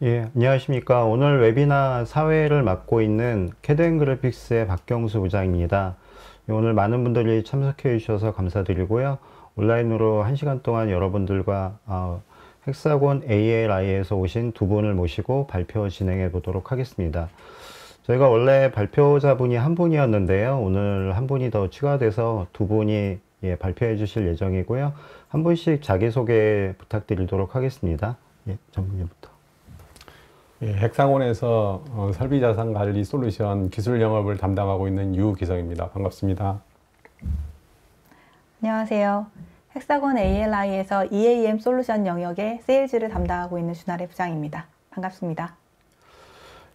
예, 안녕하십니까. 오늘 웨비나 사회를 맡고 있는 캐드앤 그래픽스의 박경수 부장입니다. 오늘 많은 분들이 참석해 주셔서 감사드리고요. 온라인으로 한시간 동안 여러분들과 어, 헥사곤 ALI에서 오신 두 분을 모시고 발표 진행해 보도록 하겠습니다. 저희가 원래 발표자분이 한 분이었는데요. 오늘 한 분이 더 추가돼서 두 분이 예, 발표해 주실 예정이고요. 한 분씩 자기소개 부탁드리도록 하겠습니다. 예, 전문님. 예, 핵상원에서 어, 설비자산관리 솔루션 기술 영업을 담당하고 있는 유기성입니다. 반갑습니다. 안녕하세요. 핵사곤 ALI에서 EAM 솔루션 영역의 세일즈를 담당하고 있는 준하래 부장입니다. 반갑습니다.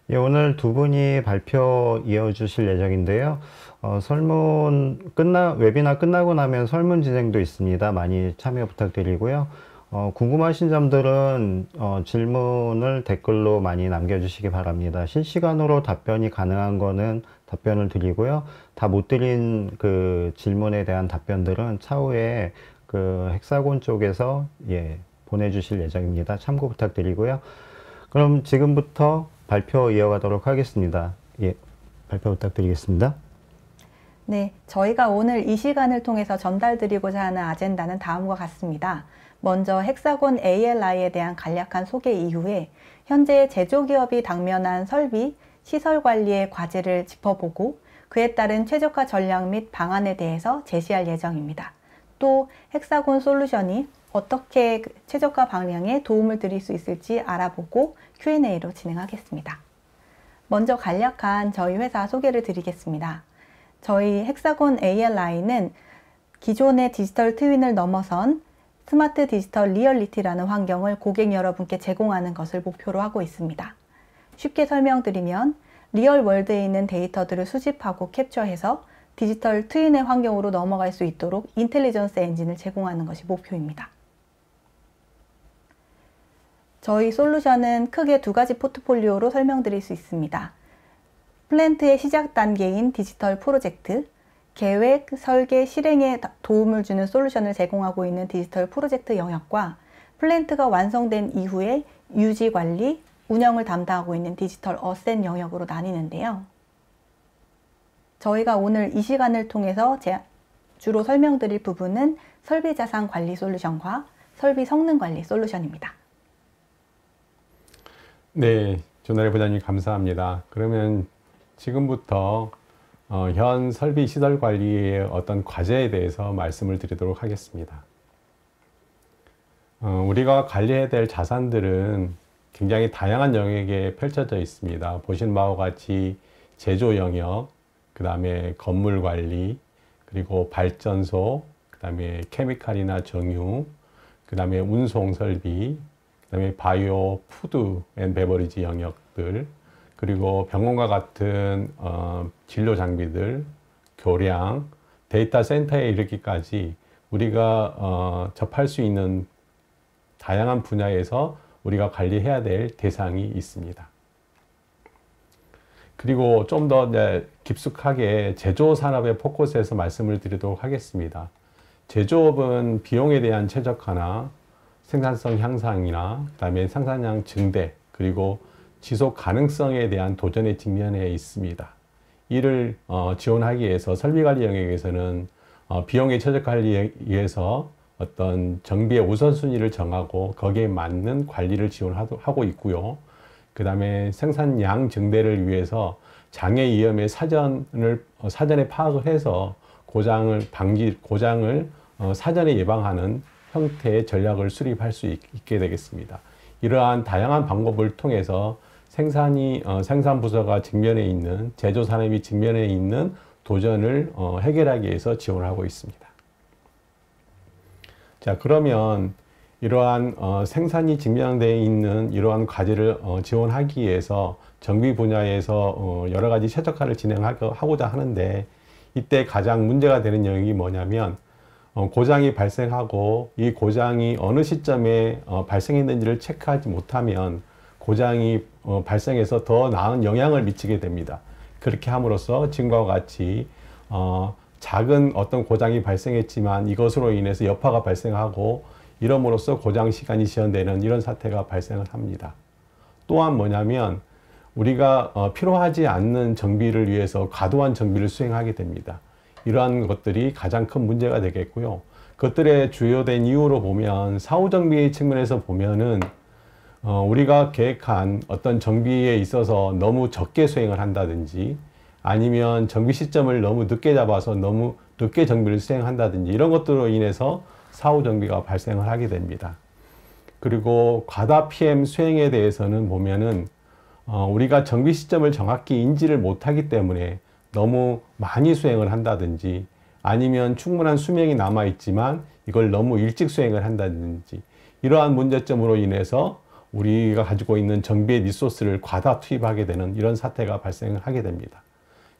예, 오늘 두 분이 발표 이어주실 예정인데요. 어, 설문 끝나 웨비나 끝나고 나면 설문 진행도 있습니다. 많이 참여 부탁드리고요. 어, 궁금하신 점들은 어, 질문을 댓글로 많이 남겨주시기 바랍니다. 실시간으로 답변이 가능한 거는 답변을 드리고요. 다 못 드린 그 질문에 대한 답변들은 차후에 그 헥사곤 쪽에서 예, 보내주실 예정입니다. 참고 부탁드리고요. 그럼 지금부터 발표 이어가도록 하겠습니다. 예, 발표 부탁드리겠습니다. 네, 저희가 오늘 이 시간을 통해서 전달드리고자 하는 아젠다는 다음과 같습니다. 먼저 헥사곤 ALI에 대한 간략한 소개 이후에 현재 제조기업이 당면한 설비, 시설 관리의 과제를 짚어보고 그에 따른 최적화 전략 및 방안에 대해서 제시할 예정입니다. 또 헥사곤 솔루션이 어떻게 최적화 방향에 도움을 드릴 수 있을지 알아보고 Q&A로 진행하겠습니다. 먼저 간략한 저희 회사 소개를 드리겠습니다. 저희 헥사곤 ALI는 기존의 디지털 트윈을 넘어선 스마트 디지털 리얼리티라는 환경을 고객 여러분께 제공하는 것을 목표로 하고 있습니다. 쉽게 설명드리면 리얼 월드에 있는 데이터들을 수집하고 캡처해서 디지털 트윈의 환경으로 넘어갈 수 있도록 인텔리전스 엔진을 제공하는 것이 목표입니다. 저희 솔루션은 크게 두 가지 포트폴리오로 설명드릴 수 있습니다. 플랜트의 시작 단계인 디지털 프로젝트, 계획, 설계, 실행에 도움을 주는 솔루션을 제공하고 있는 디지털 프로젝트 영역과 플랜트가 완성된 이후에 유지 관리, 운영을 담당하고 있는 디지털 어센 영역으로 나뉘는데요. 저희가 오늘 이 시간을 통해서 주로 설명드릴 부분은 설비 자산 관리 솔루션과 설비 성능 관리 솔루션입니다. 네, 조나리 부장님 감사합니다. 그러면 지금부터 어, 현 설비 시설 관리의 어떤 과제에 대해서 말씀을 드리도록 하겠습니다. 어, 우리가 관리해야 될 자산들은 굉장히 다양한 영역에 펼쳐져 있습니다. 보신 바와 같이 제조 영역, 그 다음에 건물 관리, 그리고 발전소, 그 다음에 케미칼이나 정유, 그 다음에 운송 설비, 그 다음에 바이오, 푸드 앤 베버리지 영역들, 그리고 병원과 같은 어, 진료 장비들, 교량, 데이터 센터에 이르기까지 우리가 어, 접할 수 있는 다양한 분야에서 우리가 관리해야 될 대상이 있습니다. 그리고 좀 더 깊숙하게 제조 산업의 포커스에서 말씀을 드리도록 하겠습니다. 제조업은 비용에 대한 최적화나 생산성 향상이나 그다음에 생산량 증대 그리고 지속 가능성에 대한 도전에 직면해 있습니다. 이를 어, 지원하기 위해서 설비관리 영역에서는 어, 비용의 최적화를 위해서 어떤 정비의 우선순위를 정하고 거기에 맞는 관리를 지원하고 있고요. 그 다음에 생산량 증대를 위해서 장애 위험의 사전을 어, 사전에 파악을 해서 고장을 방지 고장을 사전에 예방하는 형태의 전략을 수립할 수 있게 되겠습니다. 이러한 다양한 방법을 통해서 생산이 어, 생산 부서가 직면해 있는 제조 산업이 직면해 있는 도전을 어, 해결하기 위해서 지원하고 있습니다. 자 그러면 이러한 어, 생산이 직면되어 있는 이러한 과제를 어, 지원하기 위해서 정비 분야에서 어, 여러 가지 최적화를 진행하고자 하는데 이때 가장 문제가 되는 영역이 뭐냐면 어, 고장이 발생하고 이 고장이 어느 시점에 어, 발생했는지를 체크하지 못하면 고장이 어, 발생해서 더 나은 영향을 미치게 됩니다. 그렇게 함으로써 지금과 같이 어, 작은 어떤 고장이 발생했지만 이것으로 인해서 여파가 발생하고 이러므로써 고장 시간이 지연되는 이런 사태가 발생을 합니다. 또한 뭐냐면 우리가 어, 필요하지 않는 정비를 위해서 과도한 정비를 수행하게 됩니다. 이러한 것들이 가장 큰 문제가 되겠고요. 그것들의 주요된 이유로 보면 사후 정비 측면에서 보면은 어, 우리가 계획한 어떤 정비에 있어서 너무 적게 수행을 한다든지 아니면 정비 시점을 너무 늦게 잡아서 너무 늦게 정비를 수행한다든지 이런 것들로 인해서 사후 정비가 발생을 하게 됩니다. 그리고 과다 PM 수행에 대해서는 보면은 어, 우리가 정비 시점을 정확히 인지를 못하기 때문에 너무 많이 수행을 한다든지 아니면 충분한 수명이 남아 있지만 이걸 너무 일찍 수행을 한다든지 이러한 문제점으로 인해서 우리가 가지고 있는 정비의 리소스를 과다 투입하게 되는 이런 사태가 발생하게 됩니다.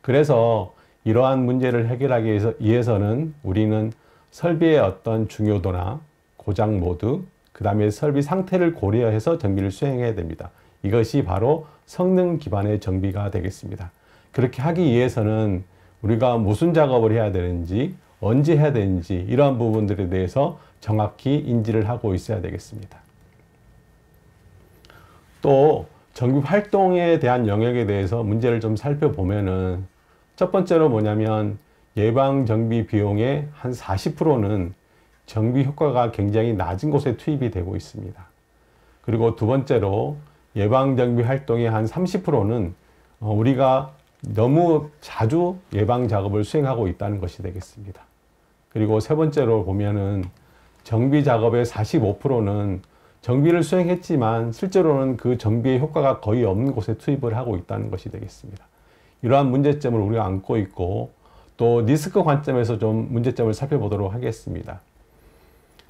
그래서 이러한 문제를 해결하기 위해서는 우리는 설비의 어떤 중요도나 고장 모드, 그 다음에 설비 상태를 고려해서 정비를 수행해야 됩니다. 이것이 바로 성능 기반의 정비가 되겠습니다. 그렇게 하기 위해서는 우리가 무슨 작업을 해야 되는지, 언제 해야 되는지 이러한 부분들에 대해서 정확히 인지를 하고 있어야 되겠습니다. 또 전국 활동에 대한 영역에 대해서 문제를 좀 살펴보면은 첫 번째로 뭐냐면 예방 정비 비용의 한 40%는 정비 효과가 굉장히 낮은 곳에 투입이 되고 있습니다. 그리고 두 번째로 예방 정비 활동의 한 30%는 어, 우리가 너무 자주 예방 작업을 수행하고 있다는 것이 되겠습니다. 그리고 세 번째로 보면은 정비 작업의 45%는 정비를 수행했지만 실제로는 그 정비의 효과가 거의 없는 곳에 투입을 하고 있다는 것이 되겠습니다. 이러한 문제점을 우리가 안고 있고 또 리스크 관점에서 좀 문제점을 살펴보도록 하겠습니다.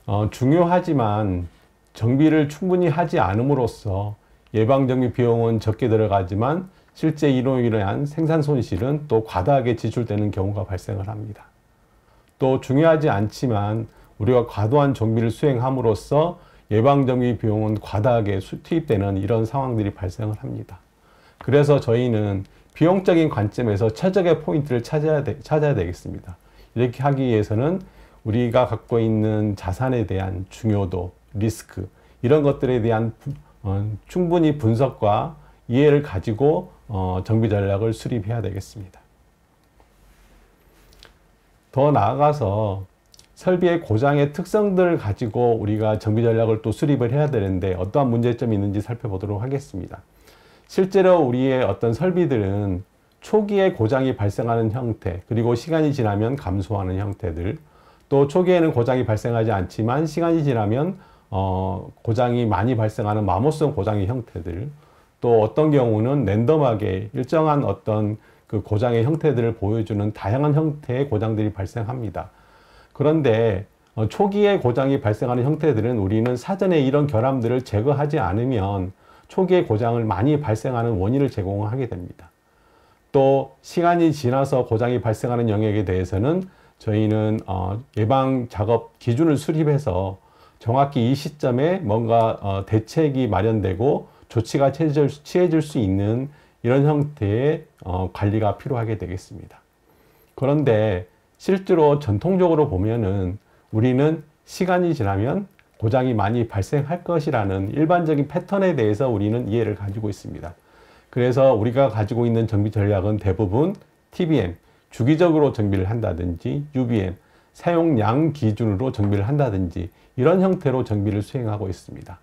어, 중요하지만 정비를 충분히 하지 않음으로써 예방정비 비용은 적게 들어가지만 실제 이로 인한 생산 손실은 또 과다하게 지출되는 경우가 발생을 합니다. 또 중요하지 않지만 우리가 과도한 정비를 수행함으로써 예방정비 비용은 과다하게 투입되는 이런 상황들이 발생을 합니다. 그래서 저희는 비용적인 관점에서 최적의 포인트를 찾아야, 되, 찾아야 되겠습니다. 이렇게 하기 위해서는 우리가 갖고 있는 자산에 대한 중요도, 리스크 이런 것들에 대한 어, 충분히 분석과 이해를 가지고 어, 정비 전략을 수립해야 되겠습니다. 더 나아가서 설비의 고장의 특성들을 가지고 우리가 정비 전략을 또 수립을 해야 되는데 어떠한 문제점이 있는지 살펴보도록 하겠습니다. 실제로 우리의 어떤 설비들은 초기에 고장이 발생하는 형태, 그리고 시간이 지나면 감소하는 형태들, 또 초기에는 고장이 발생하지 않지만 시간이 지나면 어, 고장이 많이 발생하는 마모성 고장의 형태들, 또 어떤 경우는 랜덤하게 일정한 어떤 그 고장의 형태들을 보여주는 다양한 형태의 고장들이 발생합니다. 그런데 어, 초기에 고장이 발생하는 형태들은 우리는 사전에 이런 결함들을 제거하지 않으면 초기에 고장을 많이 발생하는 원인을 제공하게 됩니다. 또 시간이 지나서 고장이 발생하는 영역에 대해서는 저희는 어, 예방 작업 기준을 수립해서 정확히 이 시점에 뭔가 어, 대책이 마련되고 조치가 취해질 수 있는 이런 형태의 관리가 필요하게 되겠습니다. 그런데 실제로 전통적으로 보면은 우리는 시간이 지나면 고장이 많이 발생할 것이라는 일반적인 패턴에 대해서 우리는 이해를 가지고 있습니다. 그래서 우리가 가지고 있는 정비 전략은 대부분 TBM, 주기적으로 정비를 한다든지 UBM, 사용량 기준으로 정비를 한다든지 이런 형태로 정비를 수행하고 있습니다.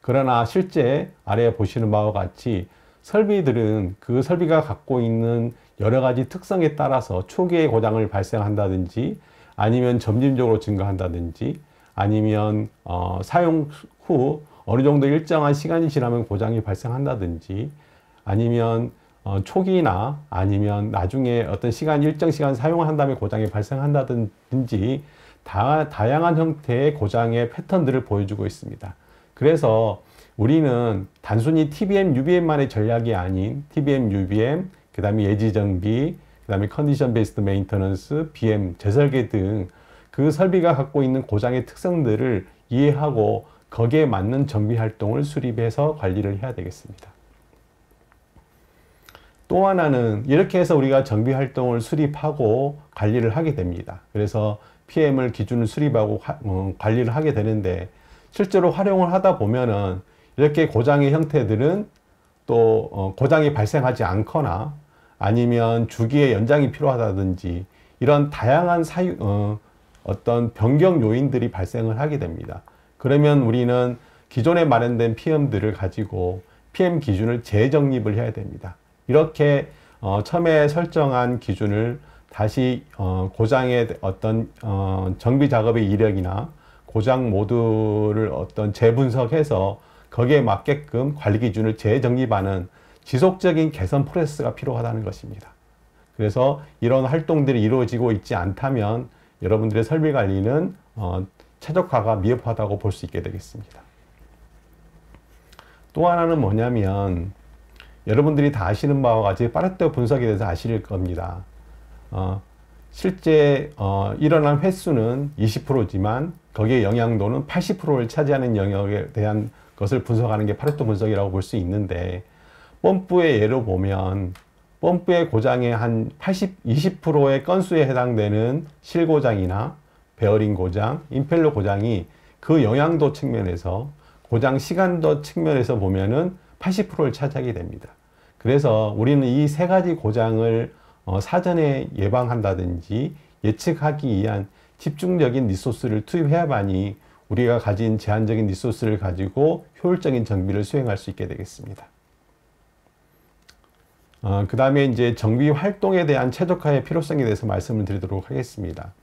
그러나 실제 아래 보시는 바와 같이 설비들은 그 설비가 갖고 있는 여러 가지 특성에 따라서 초기에 고장을 발생한다든지 아니면 점진적으로 증가한다든지 아니면 어, 사용 후 어느 정도 일정한 시간이 지나면 고장이 발생한다든지 아니면 어, 초기나 아니면 나중에 어떤 시간 일정 시간 사용한 다음에 고장이 발생한다든지 다, 다양한 형태의 고장의 패턴들을 보여주고 있습니다. 그래서 우리는 단순히 TBM, UBM만의 전략이 아닌 TBM, UBM, 그 다음에 예지 정비, 그 다음에 컨디션 베이스드 메인터넌스, BM, 재설계 등 그 설비가 갖고 있는 고장의 특성들을 이해하고 거기에 맞는 정비 활동을 수립해서 관리를 해야 되겠습니다. 또 하나는 이렇게 해서 우리가 정비 활동을 수립하고 관리를 하게 됩니다. 그래서 PM을 기준으로 수립하고 어, 관리를 하게 되는데 실제로 활용을 하다 보면은 이렇게 고장의 형태들은 또 어, 고장이 발생하지 않거나 아니면 주기의 연장이 필요하다든지 이런 다양한 사유, 어, 어떤 변경 요인들이 발생을 하게 됩니다. 그러면 우리는 기존에 마련된 PM들을 가지고 PM 기준을 재정립을 해야 됩니다. 이렇게 어, 처음에 설정한 기준을 다시 어, 고장의 어떤 어, 정비 작업의 이력이나 고장 모두를 어떤 재분석해서 거기에 맞게끔 관리 기준을 재정립하는 지속적인 개선 프로세스가 필요하다는 것입니다. 그래서 이런 활동들이 이루어지고 있지 않다면 여러분들의 설비 관리는 어, 최적화가 미흡하다고 볼 수 있게 되겠습니다. 또 하나는 뭐냐면 여러분들이 다 아시는 바와 같이 파레토 분석에 대해서 아실 겁니다. 어, 실제 어, 일어난 횟수는 20%지만 거기에 영향도는 80%를 차지하는 영역에 대한 것을 분석하는 게 파레토 분석이라고 볼 수 있는데 펌프의 예로 보면 펌프의 고장의 한 80, 20%의 건수에 해당되는 실고장이나 베어링 고장, 임펠러 고장이 그 영향도 측면에서 고장 시간도 측면에서 보면은 80%를 차지하게 됩니다. 그래서 우리는 이 세 가지 고장을 어, 사전에 예방한다든지 예측하기 위한 집중적인 리소스를 투입해야만이 우리가 가진 제한적인 리소스를 가지고 효율적인 정비를 수행할 수 있게 되겠습니다. 어, 그 다음에 이제 정비 활동에 대한 최적화의 필요성에 대해서 말씀을 드리도록 하겠습니다.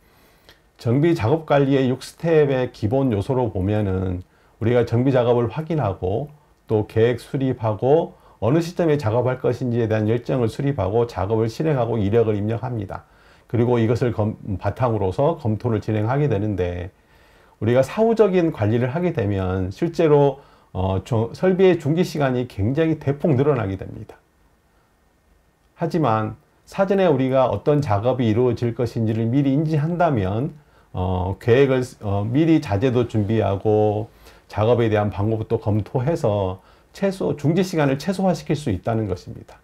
정비 작업 관리의 6스텝의 기본 요소로 보면은 우리가 정비 작업을 확인하고 또 계획 수립하고 어느 시점에 작업할 것인지에 대한 열정을 수립하고 작업을 실행하고 이력을 입력합니다. 그리고 이것을 검, 바탕으로서 검토를 진행하게 되는데 우리가 사후적인 관리를 하게 되면 실제로 어, 저, 설비의 중기 시간이 굉장히 대폭 늘어나게 됩니다. 하지만 사전에 우리가 어떤 작업이 이루어질 것인지를 미리 인지한다면 어, 계획을 어, 미리 자재도 준비하고 작업에 대한 방법도 검토해서 최소 중지 시간을 최소화시킬 수 있다는 것입니다.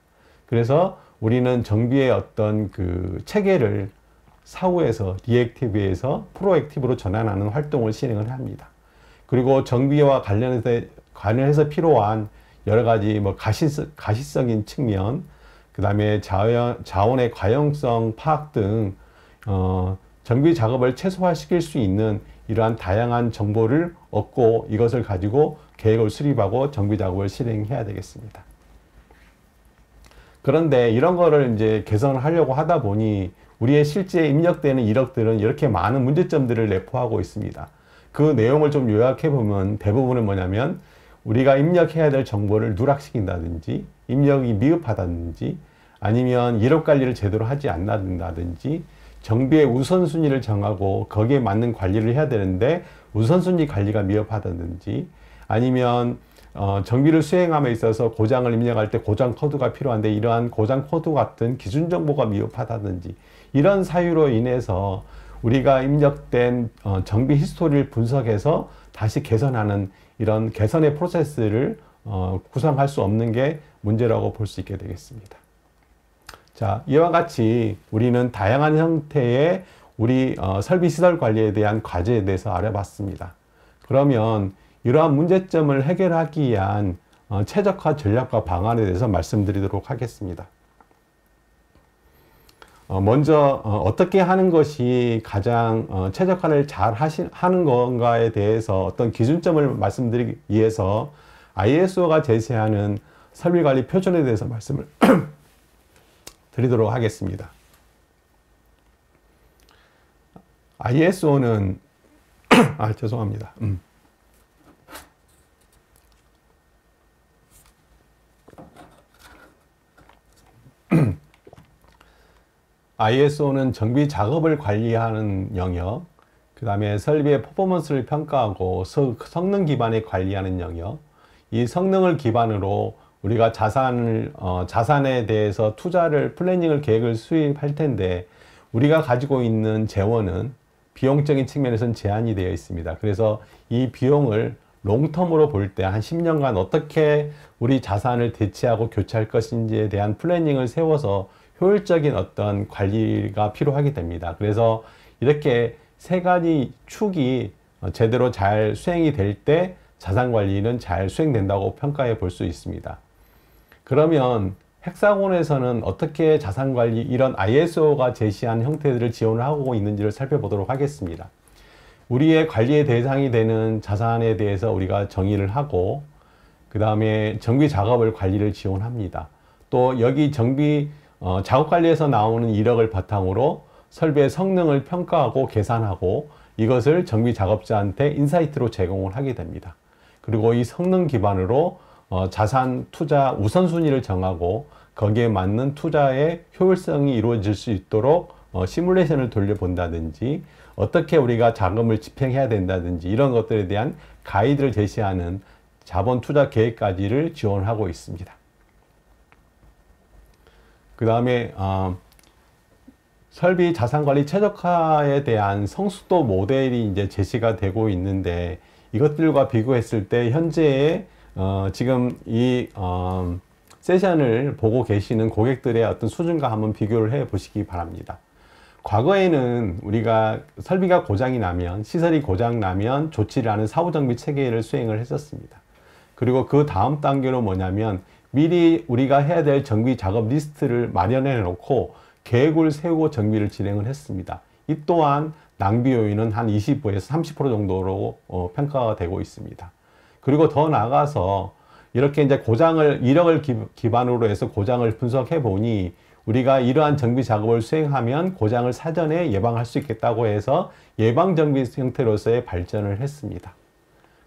그래서 우리는 정비의 어떤 그 체계를 사후에서 리액티브에서 프로액티브로 전환하는 활동을 실행을 합니다. 그리고 정비와 관련해서 관련해서 필요한 여러 가지 뭐 가시, 가시성인 측면 그 다음에 자원, 의 과용성 파악 등 어, 정비 작업을 최소화시킬 수 있는 이러한 다양한 정보를 얻고 이것을 가지고 계획을 수립하고 정비 작업을 실행해야 되겠습니다. 그런데 이런 거를 이제 개선을 하려고 하다 보니 우리의 실제 입력되는 이력들은 이렇게 많은 문제점들을 내포하고 있습니다. 그 내용을 좀 요약해 보면 대부분은 뭐냐면 우리가 입력해야 될 정보를 누락시킨다든지 입력이 미흡하다든지 아니면 예력 관리를 제대로 하지 않는다든지 정비의 우선순위를 정하고 거기에 맞는 관리를 해야 되는데 우선순위 관리가 미흡하다든지 아니면 어, 정비를 수행함에 있어서 고장을 입력할 때 고장 코드가 필요한데 이러한 고장 코드 같은 기준 정보가 미흡하다든지 이런 사유로 인해서 우리가 입력된 어, 정비 히스토리를 분석해서 다시 개선하는 이런 개선의 프로세스를 어, 구상할 수 없는 게 문제라고 볼 수 있게 되겠습니다. 자, 이와 같이 우리는 다양한 형태의 우리 어, 설비 시설 관리에 대한 과제에 대해서 알아봤습니다. 그러면 이러한 문제점을 해결하기 위한 어, 최적화 전략과 방안에 대해서 말씀드리도록 하겠습니다. 어, 먼저 어, 떻게 하는 것이 가장 어, 최적화를 잘 하시, 하는 건가에 대해서 어떤 기준점을 말씀드리기 위해서 ISO가 제시하는 설비관리 표준에 대해서 말씀을 드리도록 하겠습니다. ISO는 아 죄송합니다. 음. ISO는 정비 작업을 관리하는 영역, 그 다음에 설비의 퍼포먼스를 평가하고 성능 기반에 관리하는 영역, 이 성능을 기반으로 우리가 자산을 어, 자산에 대해서 투자를 플래닝을 계획을 수립할 텐데 우리가 가지고 있는 재원은 비용적인 측면에서는 제한이 되어 있습니다. 그래서 이 비용을 롱텀으로 볼 때 한 10년간 어떻게 우리 자산을 대체하고 교체할 것인지에 대한 플래닝을 세워서 효율적인 어떤 관리가 필요하게 됩니다. 그래서 이렇게 세 가지 축이 어, 제대로 잘 수행이 될 때 자산 관리는 잘 수행된다고 평가해 볼 수 있습니다. 그러면 핵사곤에서는 어떻게 자산관리 이런 ISO가 제시한 형태들을 지원을 하고 있는지를 살펴보도록 하겠습니다. 우리의 관리의 대상이 되는 자산에 대해서 우리가 정의를 하고 그 다음에 정비 작업을 관리를 지원합니다. 또 여기 정비 어, 작업 관리에서 나오는 이력을 바탕으로 설비의 성능을 평가하고 계산하고 이것을 정비 작업자한테 인사이트로 제공을 하게 됩니다. 그리고 이 성능 기반으로 어, 자산 투자 우선순위를 정하고 거기에 맞는 투자의 효율성이 이루어질 수 있도록 어, 시뮬레이션을 돌려본다든지 어떻게 우리가 자금을 집행해야 된다든지 이런 것들에 대한 가이드를 제시하는 자본 투자 계획까지를 지원하고 있습니다. 그 다음에 어, 설비 자산관리 최적화에 대한 성숙도 모델이 이제 제시가 되고 있는데 이것들과 비교했을 때 현재의 어, 지금 이 어, 세션을 보고 계시는 고객들의 어떤 수준과 한번 비교를 해 보시기 바랍니다. 과거에는 우리가 설비가 고장이 나면 시설이 고장 나면 조치를 하는 사후정비 체계를 수행을 했었습니다. 그리고 그 다음 단계로 뭐냐면 미리 우리가 해야 될 정비 작업 리스트를 마련해 놓고 계획을 세우고 정비를 진행을 했습니다. 이 또한 낭비 요인은 한 25에서 30% 정도로 어, 평가되고 있습니다. 그리고 더 나아가서 이렇게 이제 고장을 이력을 기반으로 해서 고장을 분석해 보니 우리가 이러한 정비 작업을 수행하면 고장을 사전에 예방할 수 있겠다고 해서 예방 정비 형태로서의 발전을 했습니다.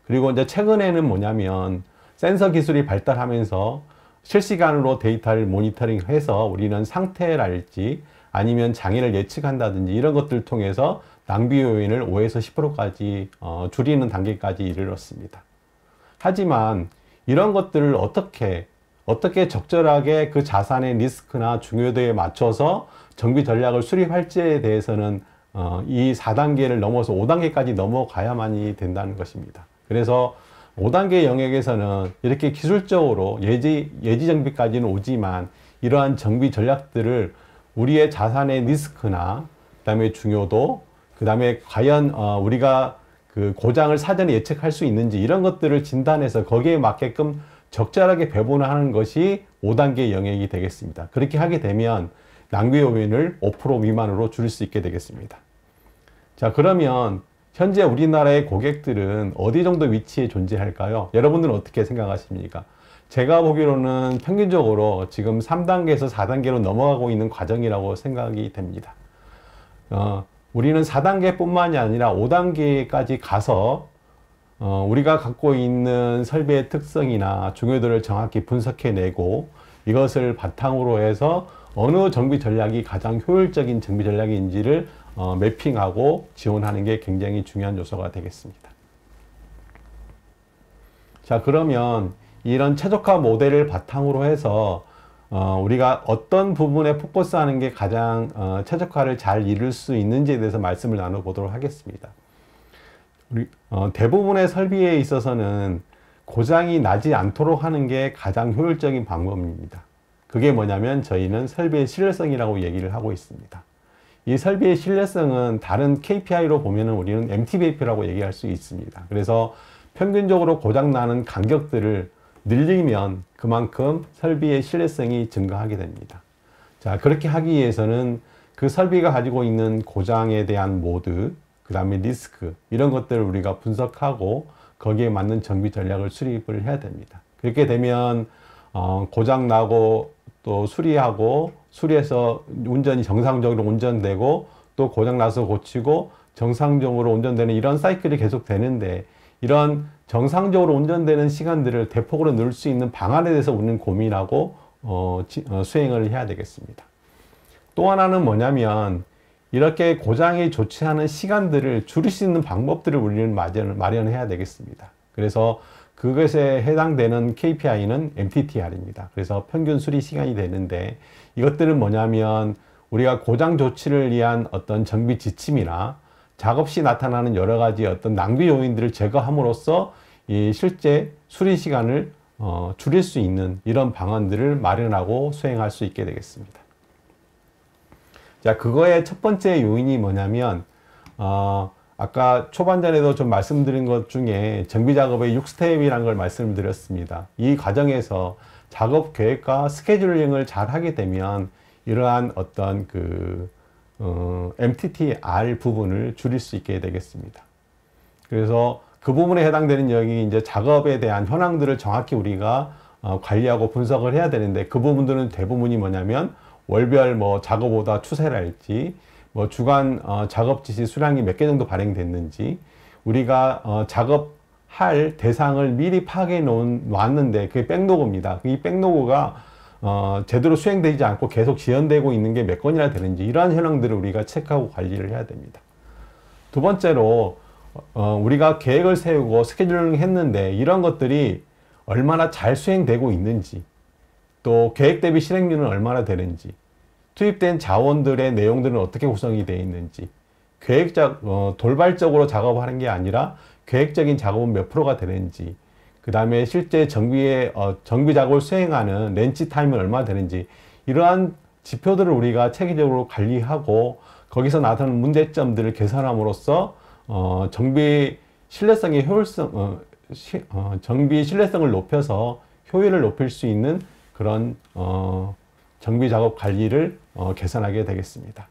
그리고 이제 최근에는 뭐냐면 센서 기술이 발달하면서 실시간으로 데이터를 모니터링해서 우리는 상태랄지 아니면 장애를 예측한다든지 이런 것들 을 통해서 낭비 요인을 5에서 10%까지 어, 줄이는 단계까지 이르렀습니다. 하지만 이런 것들을 어떻게 어떻게 적절하게 그 자산의 리스크나 중요도에 맞춰서 정비 전략을 수립할지에 대해서는 어, 이 4단계를 넘어서 5단계까지 넘어가야만이 된다는 것입니다. 그래서 5단계 영역에서는 이렇게 기술적으로 예지, 예지 정비까지는 오지만 이러한 정비 전략들을 우리의 자산의 리스크나 그 다음에 중요도 그 다음에 과연 어, 우리가 그 고장을 사전에 예측할 수 있는지 이런 것들을 진단해서 거기에 맞게끔 적절하게 배분을 하는 것이 5단계 영역이 되겠습니다. 그렇게 하게 되면 낭비 요인을 5% 미만으로 줄일 수 있게 되겠습니다. 자 그러면 현재 우리나라의 고객들은 어디 정도 위치에 존재할까요? 여러분들은 어떻게 생각하십니까? 제가 보기로는 평균적으로 지금 3단계에서 4단계로 넘어가고 있는 과정이라고 생각이 됩니다. 어, 우리는 4단계뿐만이 아니라 5단계까지 가서 어, 우리가 갖고 있는 설비의 특성이나 중요도를 정확히 분석해내고 이것을 바탕으로 해서 어느 정비 전략이 가장 효율적인 정비 전략인지를 어, 매핑하고 지원하는 게 굉장히 중요한 요소가 되겠습니다. 자 그러면 이런 최적화 모델을 바탕으로 해서 어, 우리가 어떤 부분에 포커스하는 게 가장 어, 최적화를 잘 이룰 수 있는지에 대해서 말씀을 나눠보도록 하겠습니다. 우리, 어, 대부분의 설비에 있어서는 고장이 나지 않도록 하는 게 가장 효율적인 방법입니다. 그게 뭐냐면 저희는 설비의 신뢰성이라고 얘기를 하고 있습니다. 이 설비의 신뢰성은 다른 KPI로 보면 우리는 MTBP라고 얘기할 수 있습니다. 그래서 평균적으로 고장나는 간격들을 늘리면 그만큼 설비의 신뢰성이 증가하게 됩니다. 자 그렇게 하기 위해서는 그 설비가 가지고 있는 고장에 대한 모드, 그 다음에 리스크 이런 것들을 우리가 분석하고 거기에 맞는 정비 전략을 수립을 해야 됩니다. 그렇게 되면 어, 고장 나고 또 수리하고 수리해서 운전이 정상적으로 운전되고 또 고장 나서 고치고 정상적으로 운전되는 이런 사이클이 계속 되는데 이런 정상적으로 운전되는 시간들을 대폭으로 넣을 수 있는 방안에 대해서 우리는 고민하고 어, 지, 어, 수행을 해야 되겠습니다. 또 하나는 뭐냐면 이렇게 고장이 조치하는 시간들을 줄일 수 있는 방법들을 우리는 마련, 마련해야 되겠습니다. 그래서 그것에 해당되는 KPI는 MTTR입니다. 그래서 평균 수리 시간이 되는데 이것들은 뭐냐면 우리가 고장 조치를 위한 어떤 정비 지침이나 작업 시 나타나는 여러 가지 어떤 낭비 요인들을 제거함으로써 이 실제 수리 시간을 어, 줄일 수 있는 이런 방안들을 마련하고 수행할 수 있게 되겠습니다. 자, 그거의 첫 번째 요인이 뭐냐면, 어, 아까 초반전에도 좀 말씀드린 것 중에 정비 작업의 6스텝이라는 걸 말씀드렸습니다. 이 과정에서 작업 계획과 스케줄링을 잘 하게 되면 이러한 어떤 그 어, MTTR 부분을 줄일 수 있게 되겠습니다. 그래서 그 부분에 해당되는 영역이 이제 작업에 대한 현황들을 정확히 우리가 어, 관리하고 분석을 해야 되는데 그 부분들은 대부분이 뭐냐면 월별 뭐 작업보다 추세랄지 뭐 주간 어, 작업 지시 수량이 몇 개 정도 발행됐는지 우리가 어, 작업할 대상을 미리 파악해 놓은, 놨는데 그게 백로그입니다. 이 백로그가 어, 제대로 수행되지 않고 계속 지연되고 있는 게 몇 건이나 되는지 이러한 현황들을 우리가 체크하고 관리를 해야 됩니다. 두 번째로 어, 우리가 계획을 세우고 스케줄링 했는데 이런 것들이 얼마나 잘 수행되고 있는지 또 계획 대비 실행률은 얼마나 되는지 투입된 자원들의 내용들은 어떻게 구성이 되어 있는지 계획적 어, 돌발적으로 작업하는 게 아니라 계획적인 작업은 몇 프로가 되는지 그 다음에 실제 정비의 어, 정비 작업을 수행하는 렌치 타임은 얼마 나 되는지 이러한 지표들을 우리가 체계적으로 관리하고 거기서 나타나는 문제점들을 개선함으로써 어, 정비 신뢰성의 효율성 어, 시, 어, 정비 신뢰성을 높여서 효율을 높일 수 있는 그런 어, 정비 작업 관리를 어, 개선하게 되겠습니다.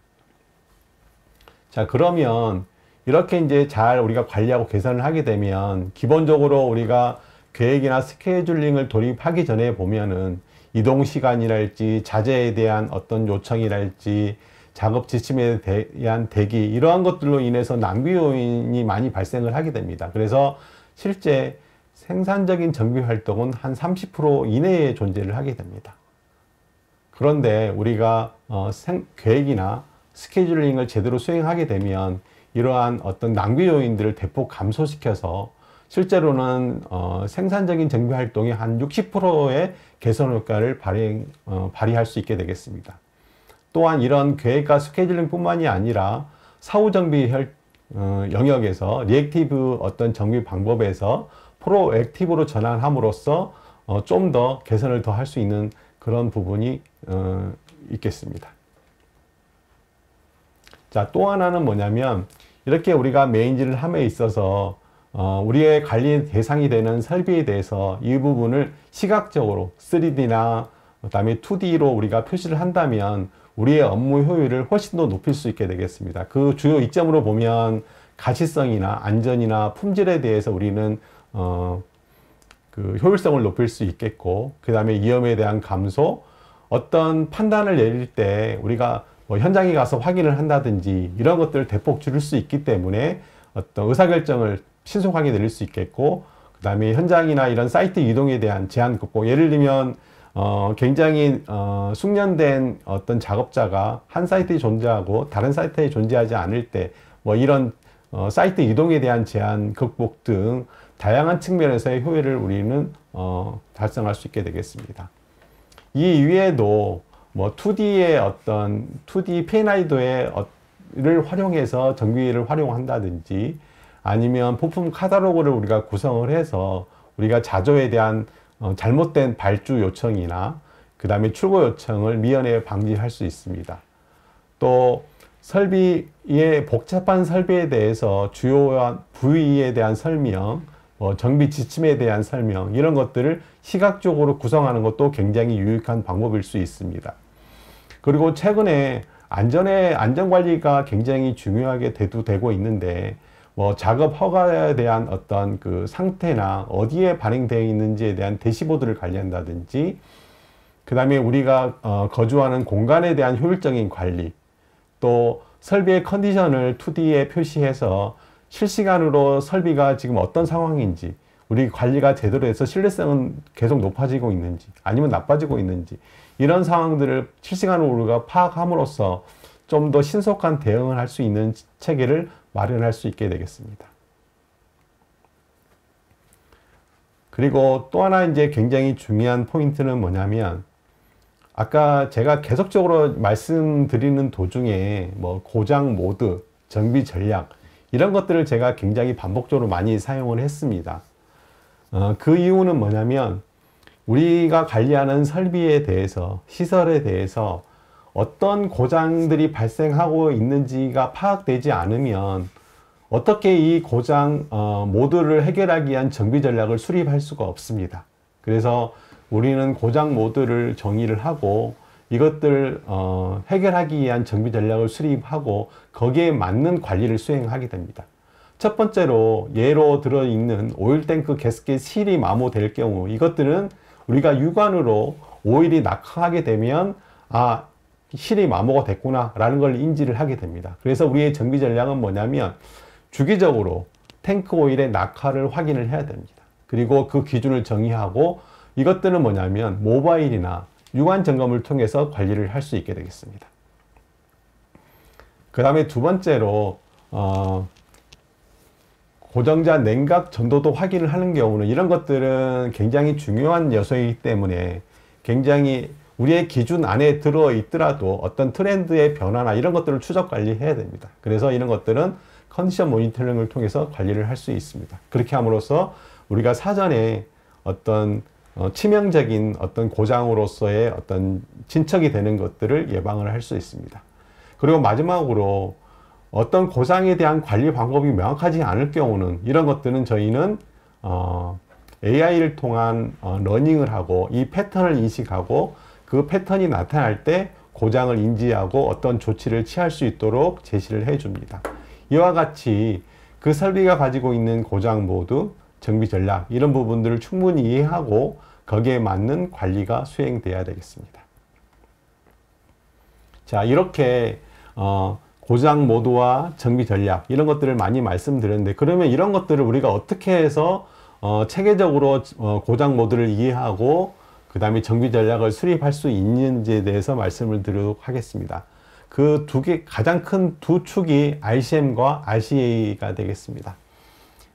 자 그러면 이렇게 이제 잘 우리가 관리하고 개선을 하게 되면 기본적으로 우리가 계획이나 스케줄링을 돌입하기 전에 보면은 이동 시간이랄지 자재에 대한 어떤 요청이랄지 작업 지침에 대한 대기 이러한 것들로 인해서 낭비 요인이 많이 발생을 하게 됩니다. 그래서 실제 생산적인 정비 활동은 한 30% 이내에 존재를 하게 됩니다. 그런데 우리가 어, 생, 계획이나 스케줄링을 제대로 수행하게 되면 이러한 어떤 낭비 요인들을 대폭 감소시켜서 실제로는 어, 생산적인 정비 활동이 한 60%의 개선 효과를 발휘, 어, 발휘할 수 있게 되겠습니다. 또한 이런 계획과 스케줄링뿐만이 아니라 사후 정비 혈, 어, 영역에서 리액티브 어떤 정비 방법에서 프로액티브로 전환함으로써 어, 좀 더 개선을 더 할 수 있는 그런 부분이 어, 있겠습니다. 자, 또 하나는 뭐냐면 이렇게 우리가 메인지를 함에 있어서 어, 우리의 관리 대상이 되는 설비에 대해서 이 부분을 시각적으로 3D나 그다음에 2D로 우리가 표시를 한다면 우리의 업무 효율을 훨씬 더 높일 수 있게 되겠습니다. 그 주요 이점으로 보면 가시성이나 안전이나 품질에 대해서 우리는 어, 그 효율성을 높일 수 있겠고 그 다음에 위험에 대한 감소 어떤 판단을 내릴 때 우리가 뭐 현장에 가서 확인을 한다든지 이런 것들을 대폭 줄일 수 있기 때문에 어떤 의사결정을 신속하게 늘릴 수 있겠고 그 다음에 현장이나 이런 사이트 이동에 대한 제한 걷고 예를 들면 어, 굉장히 어, 숙련된 어떤 작업자가 한 사이트에 존재하고 다른 사이트에 존재하지 않을 때뭐 이런 어, 사이트 이동에 대한 제한 극복 등 다양한 측면에서의 효율을 우리는 어, 달성할 수 있게 되겠습니다. 이 외에도 뭐 2D의 어떤 2D 페나이도를 어, 활용해서 전기를 활용한다든지 아니면 부품 카탈로그를 우리가 구성을 해서 우리가 자조에 대한 어, 잘못된 발주 요청이나 그 다음에 출고 요청을 미연에 방지할 수 있습니다. 또 설비의 복잡한 설비에 대해서 주요한 부위에 대한 설명, 뭐 정비 지침에 대한 설명 이런 것들을 시각적으로 구성하는 것도 굉장히 유익한 방법일 수 있습니다. 그리고 최근에 안전의 안전관리가 굉장히 중요하게 대두되고 있는데 뭐 작업 허가에 대한 어떤 그 상태나 어디에 발행되어 있는지에 대한 대시보드를 관리한다든지 그 다음에 우리가 어, 거주하는 공간에 대한 효율적인 관리 또 설비의 컨디션을 2D에 표시해서 실시간으로 설비가 지금 어떤 상황인지 우리 관리가 제대로 해서 신뢰성은 계속 높아지고 있는지 아니면 나빠지고 있는지 이런 상황들을 실시간으로 우리가 파악함으로써 좀 더 신속한 대응을 할 수 있는 체계를 마련할 수 있게 되겠습니다. 그리고 또 하나 이제 굉장히 중요한 포인트는 뭐냐면 아까 제가 계속적으로 말씀드리는 도중에 뭐 고장 모드, 정비 전략 이런 것들을 제가 굉장히 반복적으로 많이 사용을 했습니다. 어, 그 이유는 뭐냐면 우리가 관리하는 설비에 대해서 시설에 대해서 어떤 고장들이 발생하고 있는지가 파악되지 않으면 어떻게 이 고장 어, 모드를 해결하기 위한 정비 전략을 수립할 수가 없습니다. 그래서 우리는 고장 모드를 정의를 하고 이것들 어, 해결하기 위한 정비 전략을 수립하고 거기에 맞는 관리를 수행하게 됩니다. 첫 번째로 예로 들어있는 오일탱크 가스켓 실이 마모될 경우 이것들은 우리가 육안으로 오일이 낙하하게 되면 아 실이 마모가 됐구나라는 걸 인지를 하게 됩니다. 그래서 우리의 정비 전략은 뭐냐면 주기적으로 탱크 오일의 낙하를 확인을 해야 됩니다. 그리고 그 기준을 정의하고 이것들은 뭐냐면 모바일이나 육안 점검을 통해서 관리를 할 수 있게 되겠습니다. 그 다음에 두 번째로 어, 고정자 냉각 전도도 확인을 하는 경우는 이런 것들은 굉장히 중요한 요소이기 때문에 굉장히 우리의 기준 안에 들어 있더라도 어떤 트렌드의 변화나 이런 것들을 추적 관리해야 됩니다. 그래서 이런 것들은 컨디션 모니터링을 통해서 관리를 할 수 있습니다. 그렇게 함으로써 우리가 사전에 어떤 어, 치명적인 어떤 고장으로서의 어떤 진척이 되는 것들을 예방을 할 수 있습니다. 그리고 마지막으로 어떤 고장에 대한 관리 방법이 명확하지 않을 경우는 이런 것들은 저희는 어, AI를 통한 어, 러닝을 하고 이 패턴을 인식하고 그 패턴이 나타날 때 고장을 인지하고 어떤 조치를 취할 수 있도록 제시를 해줍니다. 이와 같이 그 설비가 가지고 있는 고장 모두 정비 전략 이런 부분들을 충분히 이해하고 거기에 맞는 관리가 수행돼야 되겠습니다. 자 이렇게 어, 고장 모드와 정비 전략 이런 것들을 많이 말씀드렸는데 그러면 이런 것들을 우리가 어떻게 해서 어, 체계적으로 어, 고장 모드를 이해하고 그 다음에 정비 전략을 수립할 수 있는지에 대해서 말씀을 드리도록 하겠습니다. 그 두 개, 가장 큰 두 축이 RCM과 RCA가 되겠습니다.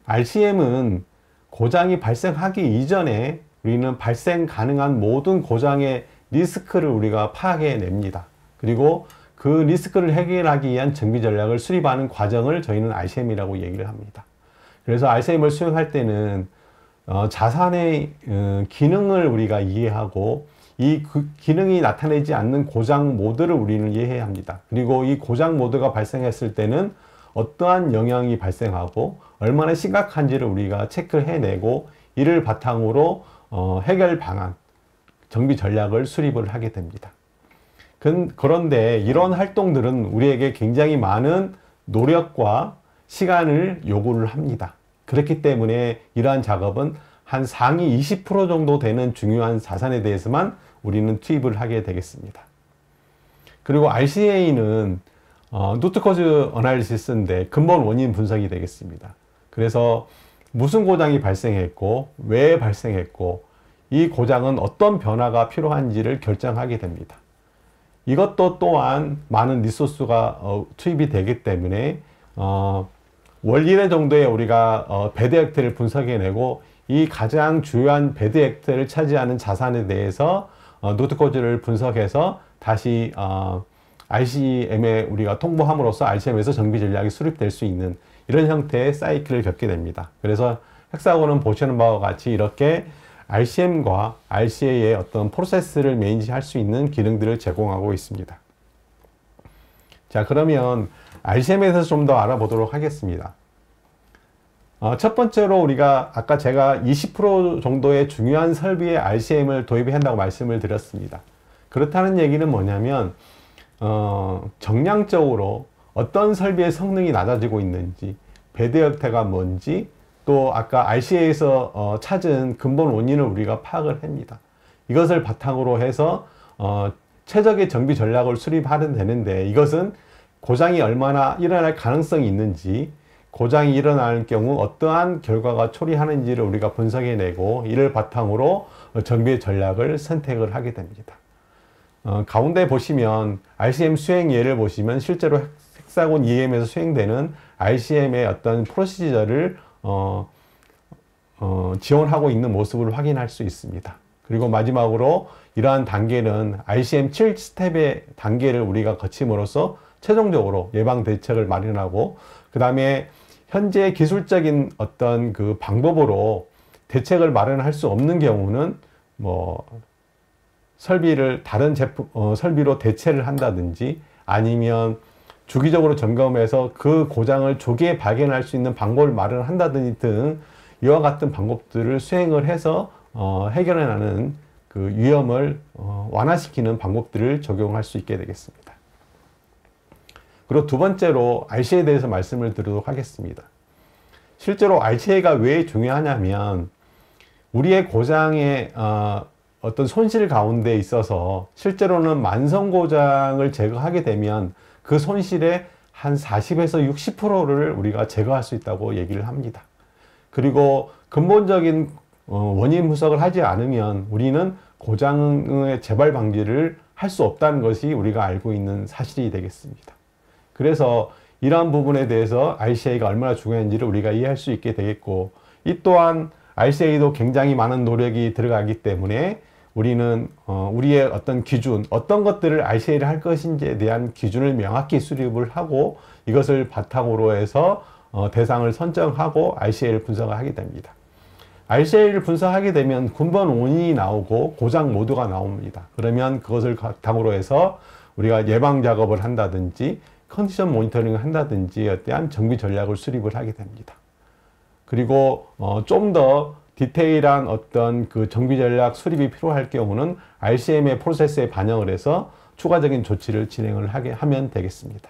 RCM은 고장이 발생하기 이전에 우리는 발생 가능한 모든 고장의 리스크를 우리가 파악해냅니다. 그리고 그 리스크를 해결하기 위한 정비 전략을 수립하는 과정을 저희는 RCM이라고 얘기를 합니다. 그래서 RCM을 수행할 때는 어, 자산의 어, 기능을 우리가 이해하고 이그 기능이 나타내지 않는 고장 모드를 우리는 이해해야 합니다. 그리고 이 고장 모드가 발생했을 때는 어떠한 영향이 발생하고 얼마나 심각한지를 우리가 체크를 해내고 이를 바탕으로 어, 해결 방안, 정비 전략을 수립을 하게 됩니다. 근, 그런데 이런 활동들은 우리에게 굉장히 많은 노력과 시간을 요구를 합니다. 그렇기 때문에 이러한 작업은 한 상위 20% 정도 되는 중요한 자산에 대해서만 우리는 투입을 하게 되겠습니다. 그리고 RCA는 어, 노트커즈 어나리시스인데 근본 원인 분석이 되겠습니다. 그래서 무슨 고장이 발생했고 왜 발생했고 이 고장은 어떤 변화가 필요한지를 결정하게 됩니다. 이것도 또한 많은 리소스가 어, 투입이 되기 때문에 어, 월일회 정도의 우리가 어, 배드 액트를 분석해내고 이 가장 중요한 배드 액트를 차지하는 자산에 대해서 어, 노트 코드를 분석해서 다시 어, RCM에 우리가 통보함으로써 RCM에서 정비 전략이 수립될 수 있는 이런 형태의 사이클을 겪게 됩니다. 그래서 핵사고는 보시는 바와 같이 이렇게 RCM과 RCA의 어떤 프로세스를 매니지할 수 있는 기능들을 제공하고 있습니다. 자 그러면 RCM에 서좀 더 알아보도록 하겠습니다. 어, 첫 번째로 우리가 아까 제가 20% 정도의 중요한 설비에 RCM을 도입해야 한다고 말씀을 드렸습니다. 그렇다는 얘기는 뭐냐면 어, 정량적으로 어떤 설비의 성능이 낮아지고 있는지 배드 형태가 뭔지 또 아까 RCA에서 어, 찾은 근본 원인을 우리가 파악을 합니다. 이것을 바탕으로 해서 어, 최적의 정비 전략을 수립하는 되는데 이것은 고장이 얼마나 일어날 가능성이 있는지 고장이 일어날 경우 어떠한 결과가 초래하는지를 우리가 분석해내고 이를 바탕으로 정비 전략을 선택을 하게 됩니다. 어, 가운데 보시면 RCM 수행 예를 보시면 실제로 헥사곤 EM에서 수행되는 RCM의 어떤 프로시저를 어, 어, 지원하고 있는 모습을 확인할 수 있습니다. 그리고 마지막으로 이러한 단계는 RCM 7스텝의 단계를 우리가 거침으로써 최종적으로 예방 대책을 마련하고 그 다음에 현재 기술적인 어떤 그 방법으로 대책을 마련할 수 없는 경우는 뭐 설비를 다른 제품 어, 설비로 대체를 한다든지 아니면 주기적으로 점검해서 그 고장을 조기에 발견할 수 있는 방법을 마련한다든지 등 이와 같은 방법들을 수행을 해서 어, 해결해나는 그 위험을 어, 완화시키는 방법들을 적용할 수 있게 되겠습니다. 그리고 두 번째로 RCA에 대해서 말씀을 드리도록 하겠습니다. 실제로 RCA가 왜 중요하냐면 우리의 고장의 어, 어떤 손실 가운데 있어서 실제로는 만성 고장을 제거하게 되면 그 손실의 한 40에서 60%를 우리가 제거할 수 있다고 얘기를 합니다. 그리고 근본적인 어, 원인 분석을 하지 않으면 우리는 고장의 재발 방지를 할 수 없다는 것이 우리가 알고 있는 사실이 되겠습니다. 그래서 이러한 부분에 대해서 RCA가 얼마나 중요한지를 우리가 이해할 수 있게 되겠고 이 또한 RCA도 굉장히 많은 노력이 들어가기 때문에 우리는 어, 우리의 어떤 기준, 어떤 것들을 RCA를 할 것인지에 대한 기준을 명확히 수립을 하고 이것을 바탕으로 해서 어, 대상을 선정하고 RCA를 분석하게 됩니다. RCA를 분석하게 되면 근번 원인이 나오고 고장 모두가 나옵니다. 그러면 그것을 바탕으로 해서 우리가 예방 작업을 한다든지 컨디션 모니터링을 한다든지 어떠한 정비 전략을 수립을 하게 됩니다. 그리고 어, 좀 더 디테일한 어떤 그 정비 전략 수립이 필요할 경우는 RCM의 프로세스에 반영을 해서 추가적인 조치를 진행을 하게 하면 되겠습니다.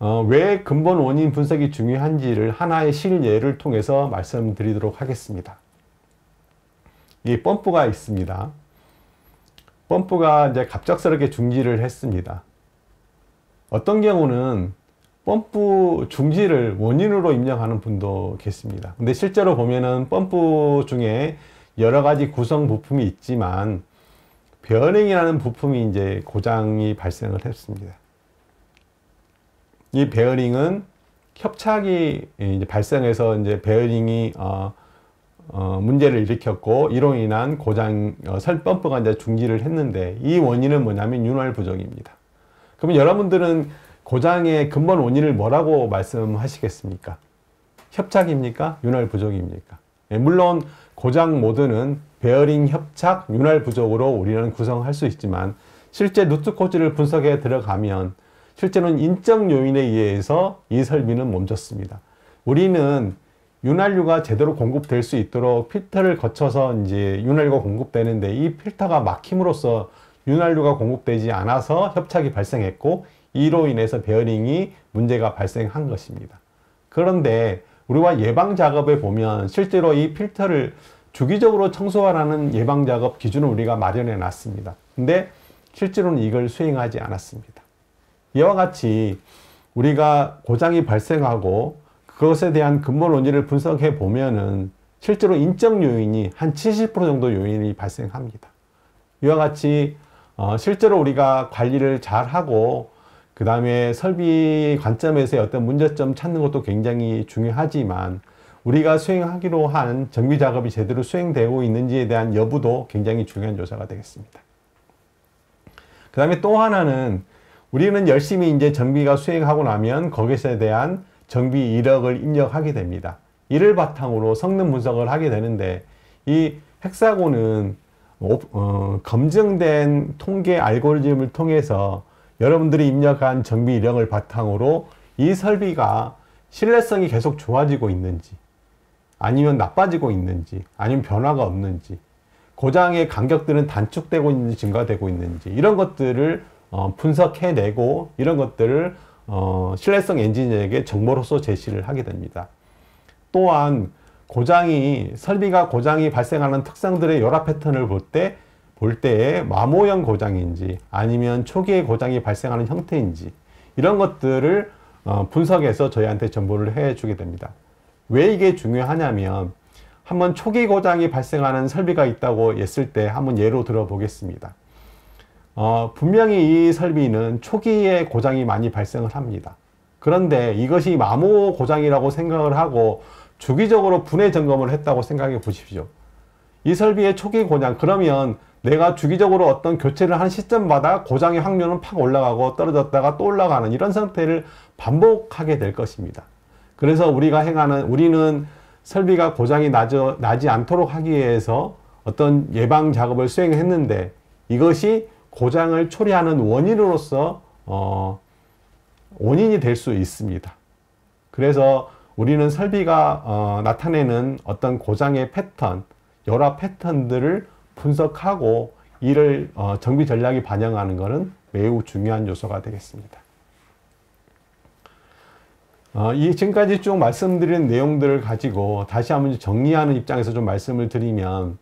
어, 왜 근본 원인 분석이 중요한지를 하나의 실예를 통해서 말씀드리도록 하겠습니다. 이 펌프가 있습니다. 펌프가 이제 갑작스럽게 중지를 했습니다. 어떤 경우는 펌프 중지를 원인으로 입력하는 분도 계십니다 근데 실제로 보면은 펌프 중에 여러 가지 구성 부품이 있지만 베어링이라는 부품이 이제 고장이 발생을 했습니다 이 베어링은 협착이 이제 발생해서 이제 베어링이 어, 어, 문제를 일으켰고 이로 인한 고장 어, 펌프가 이제 중지를 했는데 이 원인은 뭐냐면 윤활 부족입니다 그러면 여러분들은 고장의 근본 원인을 뭐라고 말씀하시겠습니까? 협착입니까? 윤활 부족입니까? 예, 물론 고장 모드는 베어링 협착 윤활 부족으로 우리는 구성할 수 있지만 실제 루트 코즈를 분석에 들어가면 실제는 인적 요인에 의해서 이 설비는 멈췄습니다. 우리는 윤활유가 제대로 공급될 수 있도록 필터를 거쳐서 이제 윤활유가 공급되는데 이 필터가 막힘으로써 윤활유가 공급되지 않아서 협착이 발생했고 이로 인해서 베어링이 문제가 발생한 것입니다. 그런데 우리가 예방작업에 보면 실제로 이 필터를 주기적으로 청소하라는 예방작업 기준을 우리가 마련해 놨습니다. 근데 실제로는 이걸 수행하지 않았습니다. 이와 같이 우리가 고장이 발생하고 그것에 대한 근본 원인을 분석해 보면은 실제로 인적 요인이 한 70% 정도 요인이 발생합니다. 이와 같이 어, 실제로 우리가 관리를 잘 하고 그 다음에 설비 관점에서의 어떤 문제점 찾는 것도 굉장히 중요하지만 우리가 수행하기로 한 정비 작업이 제대로 수행되고 있는지에 대한 여부도 굉장히 중요한 조사가 되겠습니다. 그 다음에 또 하나는 우리는 열심히 이제 정비가 수행하고 나면 거기에 대한 정비 이력을 입력하게 됩니다. 이를 바탕으로 성능 분석을 하게 되는데 이 헥사고는 어, 검증된 통계 알고리즘을 통해서 여러분들이 입력한 정비 이력을 바탕으로 이 설비가 신뢰성이 계속 좋아지고 있는지 아니면 나빠지고 있는지 아니면 변화가 없는지 고장의 간격들은 단축되고 있는지 증가되고 있는지 이런 것들을 어, 분석해내고 이런 것들을 어, 신뢰성 엔지니어에게 정보로서 제시를 하게 됩니다. 또한 고장이 설비가 고장이 발생하는 특성들의 열화 패턴을 볼 때 볼 때에 마모형 고장인지 아니면 초기에 고장이 발생하는 형태인지 이런 것들을 어, 분석해서 저희한테 정보를 해주게 됩니다. 왜 이게 중요하냐면 한번 초기 고장이 발생하는 설비가 있다고 했을 때 한번 예로 들어보겠습니다. 어, 분명히 이 설비는 초기에 고장이 많이 발생을 합니다. 그런데 이것이 마모 고장이라고 생각을 하고 주기적으로 분해 점검을 했다고 생각해 보십시오. 이 설비의 초기 고장, 그러면 내가 주기적으로 어떤 교체를 한 시점마다 고장의 확률은 팍 올라가고 떨어졌다가 또 올라가는 이런 상태를 반복하게 될 것입니다. 그래서 우리가 행하는, 우리는 설비가 고장이 나저, 나지 않도록 하기 위해서 어떤 예방 작업을 수행했는데 이것이 고장을 초래하는 원인으로서 어, 원인이 될 수 있습니다. 그래서 우리는 설비가 어, 나타내는 어떤 고장의 패턴, 열화 패턴들을 분석하고 이를 어, 정비 전략이 반영하는 것은 매우 중요한 요소가 되겠습니다. 어, 이 지금까지 쭉 말씀드린 내용들을 가지고 다시 한번 정리하는 입장에서 좀 말씀을 드리면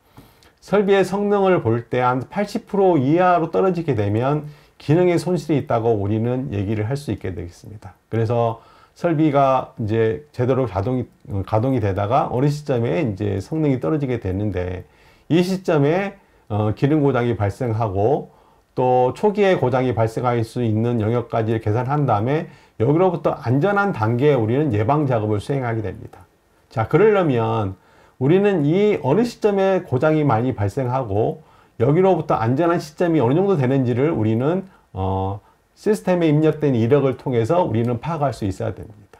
설비의 성능을 볼 때 한 80% 이하로 떨어지게 되면 기능의 손실이 있다고 우리는 얘기를 할 수 있게 되겠습니다. 그래서 설비가 이제 제대로 가동이, 가동이 되다가 어느 시점에 이제 성능이 떨어지게 되는데 이 시점에 어, 기능 고장이 발생하고 또 초기에 고장이 발생할 수 있는 영역까지 계산한 다음에 여기로부터 안전한 단계에 우리는 예방 작업을 수행하게 됩니다. 자, 그러려면 우리는 이 어느 시점에 고장이 많이 발생하고 여기로부터 안전한 시점이 어느 정도 되는지를 우리는 어, 시스템에 입력된 이력을 통해서 우리는 파악할 수 있어야 됩니다.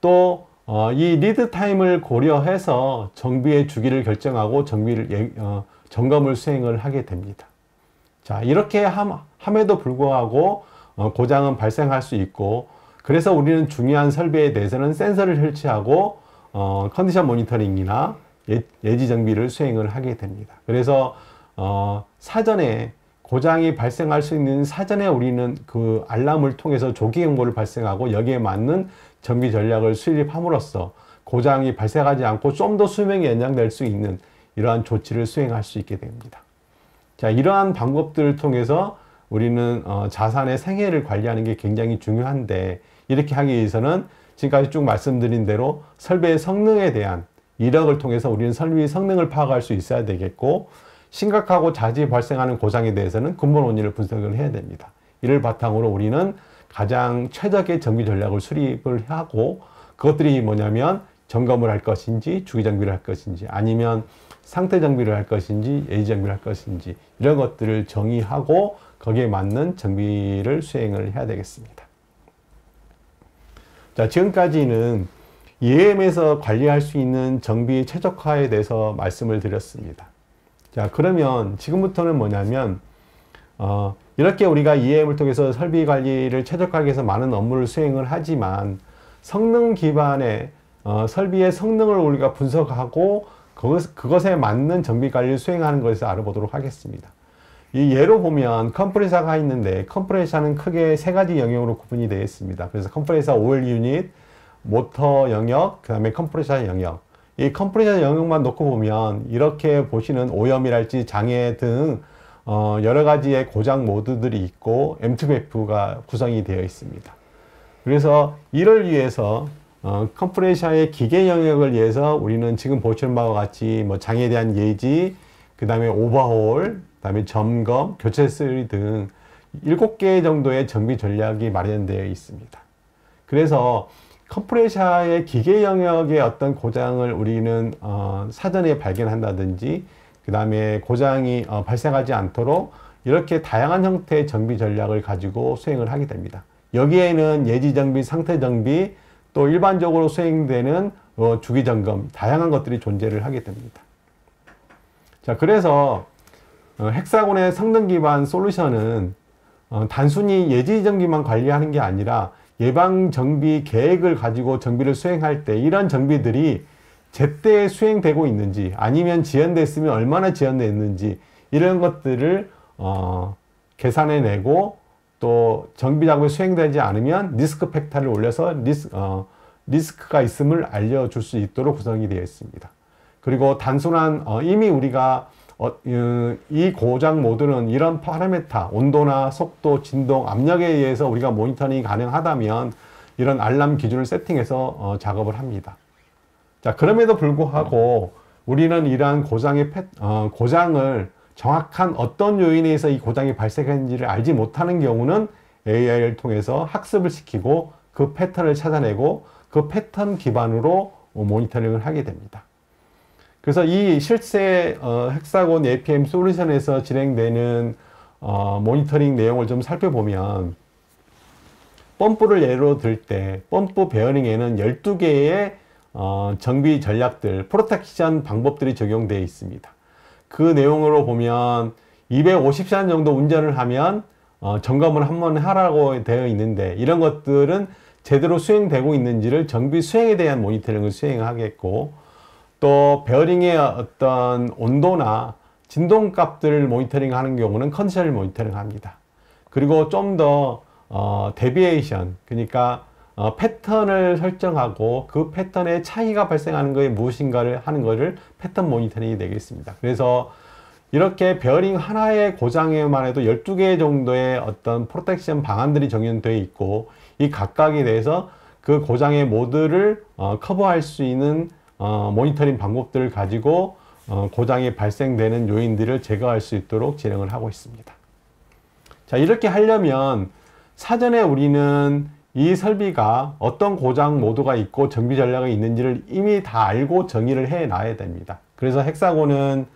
또, 어, 이 리드 타임을 고려해서 정비의 주기를 결정하고 정비를, 예, 어, 점검을 수행을 하게 됩니다. 자, 이렇게 함, 함에도 불구하고 어, 고장은 발생할 수 있고, 그래서 우리는 중요한 설비에 대해서는 센서를 설치하고, 어, 컨디션 모니터링이나 예, 지 정비를 수행을 하게 됩니다. 그래서, 어, 사전에 고장이 발생할 수 있는 사전에 우리는 그 알람을 통해서 조기 경보를 발생하고 여기에 맞는 전기 전략을 수립함으로써 고장이 발생하지 않고 좀 더 수명이 연장될 수 있는 이러한 조치를 수행할 수 있게 됩니다. 자, 이러한 방법들을 통해서 우리는 어, 자산의 생애를 관리하는 게 굉장히 중요한데 이렇게 하기 위해서는 지금까지 쭉 말씀드린 대로 설비의 성능에 대한 이력을 통해서 우리는 설비 성능을 파악할 수 있어야 되겠고 심각하고 자주 발생하는 고장에 대해서는 근본 원인을 분석을 해야 됩니다. 이를 바탕으로 우리는 가장 최적의 전기 전략을 수립을 하고 그것들이 뭐냐면 점검을 할 것인지 주기 장비를 할 것인지 아니면 상태 장비를 할 것인지 예지 장비를 할 것인지 이런 것들을 정의하고 거기에 맞는 정비를 수행을 해야 되겠습니다. 자, 지금까지는 EM에서 관리할 수 있는 정비 최적화에 대해서 말씀을 드렸습니다. 자, 그러면 지금부터는 뭐냐면, 어, 이렇게 우리가 EM을 통해서 설비 관리를 최적화하기 위해서 많은 업무를 수행을 하지만 성능 기반의 어, 설비의 성능을 우리가 분석하고 그것, 그것에 맞는 정비 관리를 수행하는 것을 알아보도록 하겠습니다. 이 예로 보면 컴프레서가 있는데 컴프레서는 크게 세 가지 영역으로 구분이 되어 있습니다. 그래서 컴프레서 오일 유닛, 모터 영역, 그 다음에 컴프레서 영역 이컴프레셔 영역만 놓고 보면 이렇게 보시는 오염이랄지 장애 등 어, 여러 가지의 고장 모드들이 있고 M2BF가 구성이 되어 있습니다. 그래서 이를 위해서 어, 컴프레셔의 기계 영역을 위해서 우리는 지금 보시는 바와 같이 뭐 장애에 대한 예지, 그 다음에 오버홀, 그 다음에 점검, 교체 수리 등 7개 정도의 정비 전략이 마련되어 있습니다. 그래서 컴프레셔의 기계 영역의 어떤 고장을 우리는 어, 사전에 발견한다든지 그 다음에 고장이 어, 발생하지 않도록 이렇게 다양한 형태의 정비 전략을 가지고 수행을 하게 됩니다. 여기에는 예지 정비, 상태 정비, 또 일반적으로 수행되는 어, 주기 점검, 다양한 것들이 존재를 하게 됩니다. 자, 그래서 어, 헥사곤의 성능 기반 솔루션은 어, 단순히 예지 정비만 관리하는 게 아니라 예방 정비 계획을 가지고 정비를 수행할 때 이런 정비들이 제때 수행되고 있는지 아니면 지연됐으면 얼마나 지연됐는지 이런 것들을 어, 계산해내고 또 정비 작업이 수행되지 않으면 리스크 팩터를 올려서 리스, 어, 리스크가 있음을 알려줄 수 있도록 구성이 되어 있습니다. 그리고 단순한 어, 이미 우리가 어, 이 고장 모드는 이런 파라메타, 온도나 속도, 진동, 압력에 의해서 우리가 모니터링이 가능하다면 이런 알람 기준을 세팅해서 어, 작업을 합니다. 자, 그럼에도 불구하고 우리는 이러한 고장의 패, 어, 고장을 정확한 어떤 요인에 의해서 이 고장이 발생했는지를 알지 못하는 경우는 AI를 통해서 학습을 시키고 그 패턴을 찾아내고 그 패턴 기반으로 모니터링을 하게 됩니다. 그래서 이 실제 어, 헥사곤 APM 솔루션에서 진행되는 어, 모니터링 내용을 좀 살펴보면 펌프를 예로 들 때 펌프 베어링에는 12개의 어, 정비 전략들, 프로텍션 방법들이 적용되어 있습니다. 그 내용으로 보면 250시간 정도 운전을 하면 어, 점검을 한 번 하라고 되어 있는데 이런 것들은 제대로 수행되고 있는지를 정비 수행에 대한 모니터링을 수행하겠고 또 베어링의 어떤 온도나 진동값들을 모니터링 하는 경우는 컨디션을 모니터링 합니다. 그리고 좀 더 어, 데비에이션 그러니까 어, 패턴을 설정하고 그 패턴의 차이가 발생하는 것이 무엇인가를 하는 것을 패턴 모니터링이 되겠습니다. 그래서 이렇게 베어링 하나의 고장에만 해도 12개 정도의 어떤 프로텍션 방안들이 정연되어 있고 이 각각에 대해서 그 고장의 모드를 어, 커버할 수 있는 어, 모니터링 방법들을 가지고 어, 고장이 발생되는 요인들을 제거할 수 있도록 진행을 하고 있습니다. 자 이렇게 하려면 사전에 우리는 이 설비가 어떤 고장 모드가 있고 정비 전략이 있는지를 이미 다 알고 정의를 해 놔야 됩니다. 그래서 헥사고는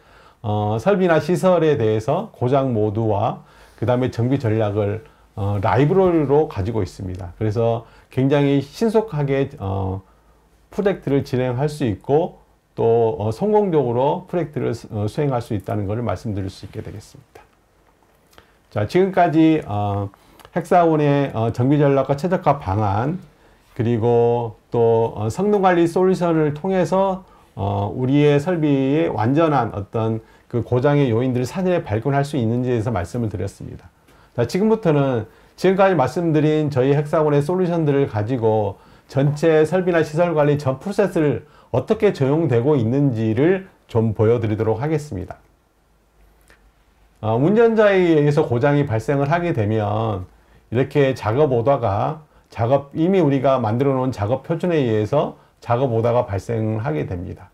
어, 설비나 시설에 대해서 고장 모드와 그 다음에 정비 전략을 어, 라이브러리로 가지고 있습니다. 그래서 굉장히 신속하게 어, 프로젝트를 진행할 수 있고 또 어, 성공적으로 프로젝트를 어, 수행할 수 있다는 것을 말씀드릴 수 있게 되겠습니다. 자, 지금까지 어, 핵사원의 어, 정비 전략과 최적화 방안 그리고 또 어, 성능 관리 솔루션을 통해서 어, 우리의 설비의 완전한 어떤 그 고장의 요인들을 사전에 발견할 수 있는지에 대해서 말씀을 드렸습니다. 자, 지금부터는 지금까지 말씀드린 저희 핵사원의 솔루션들을 가지고 전체 설비나 시설 관리 전 프로세스를 어떻게 적용되고 있는지를 좀 보여드리도록 하겠습니다. 어, 아, 운전자에 의해서 고장이 발생을 하게 되면 이렇게 작업 오다가 작업 이미 우리가 만들어 놓은 작업 표준에 의해서 작업 오다가 발생하게 됩니다.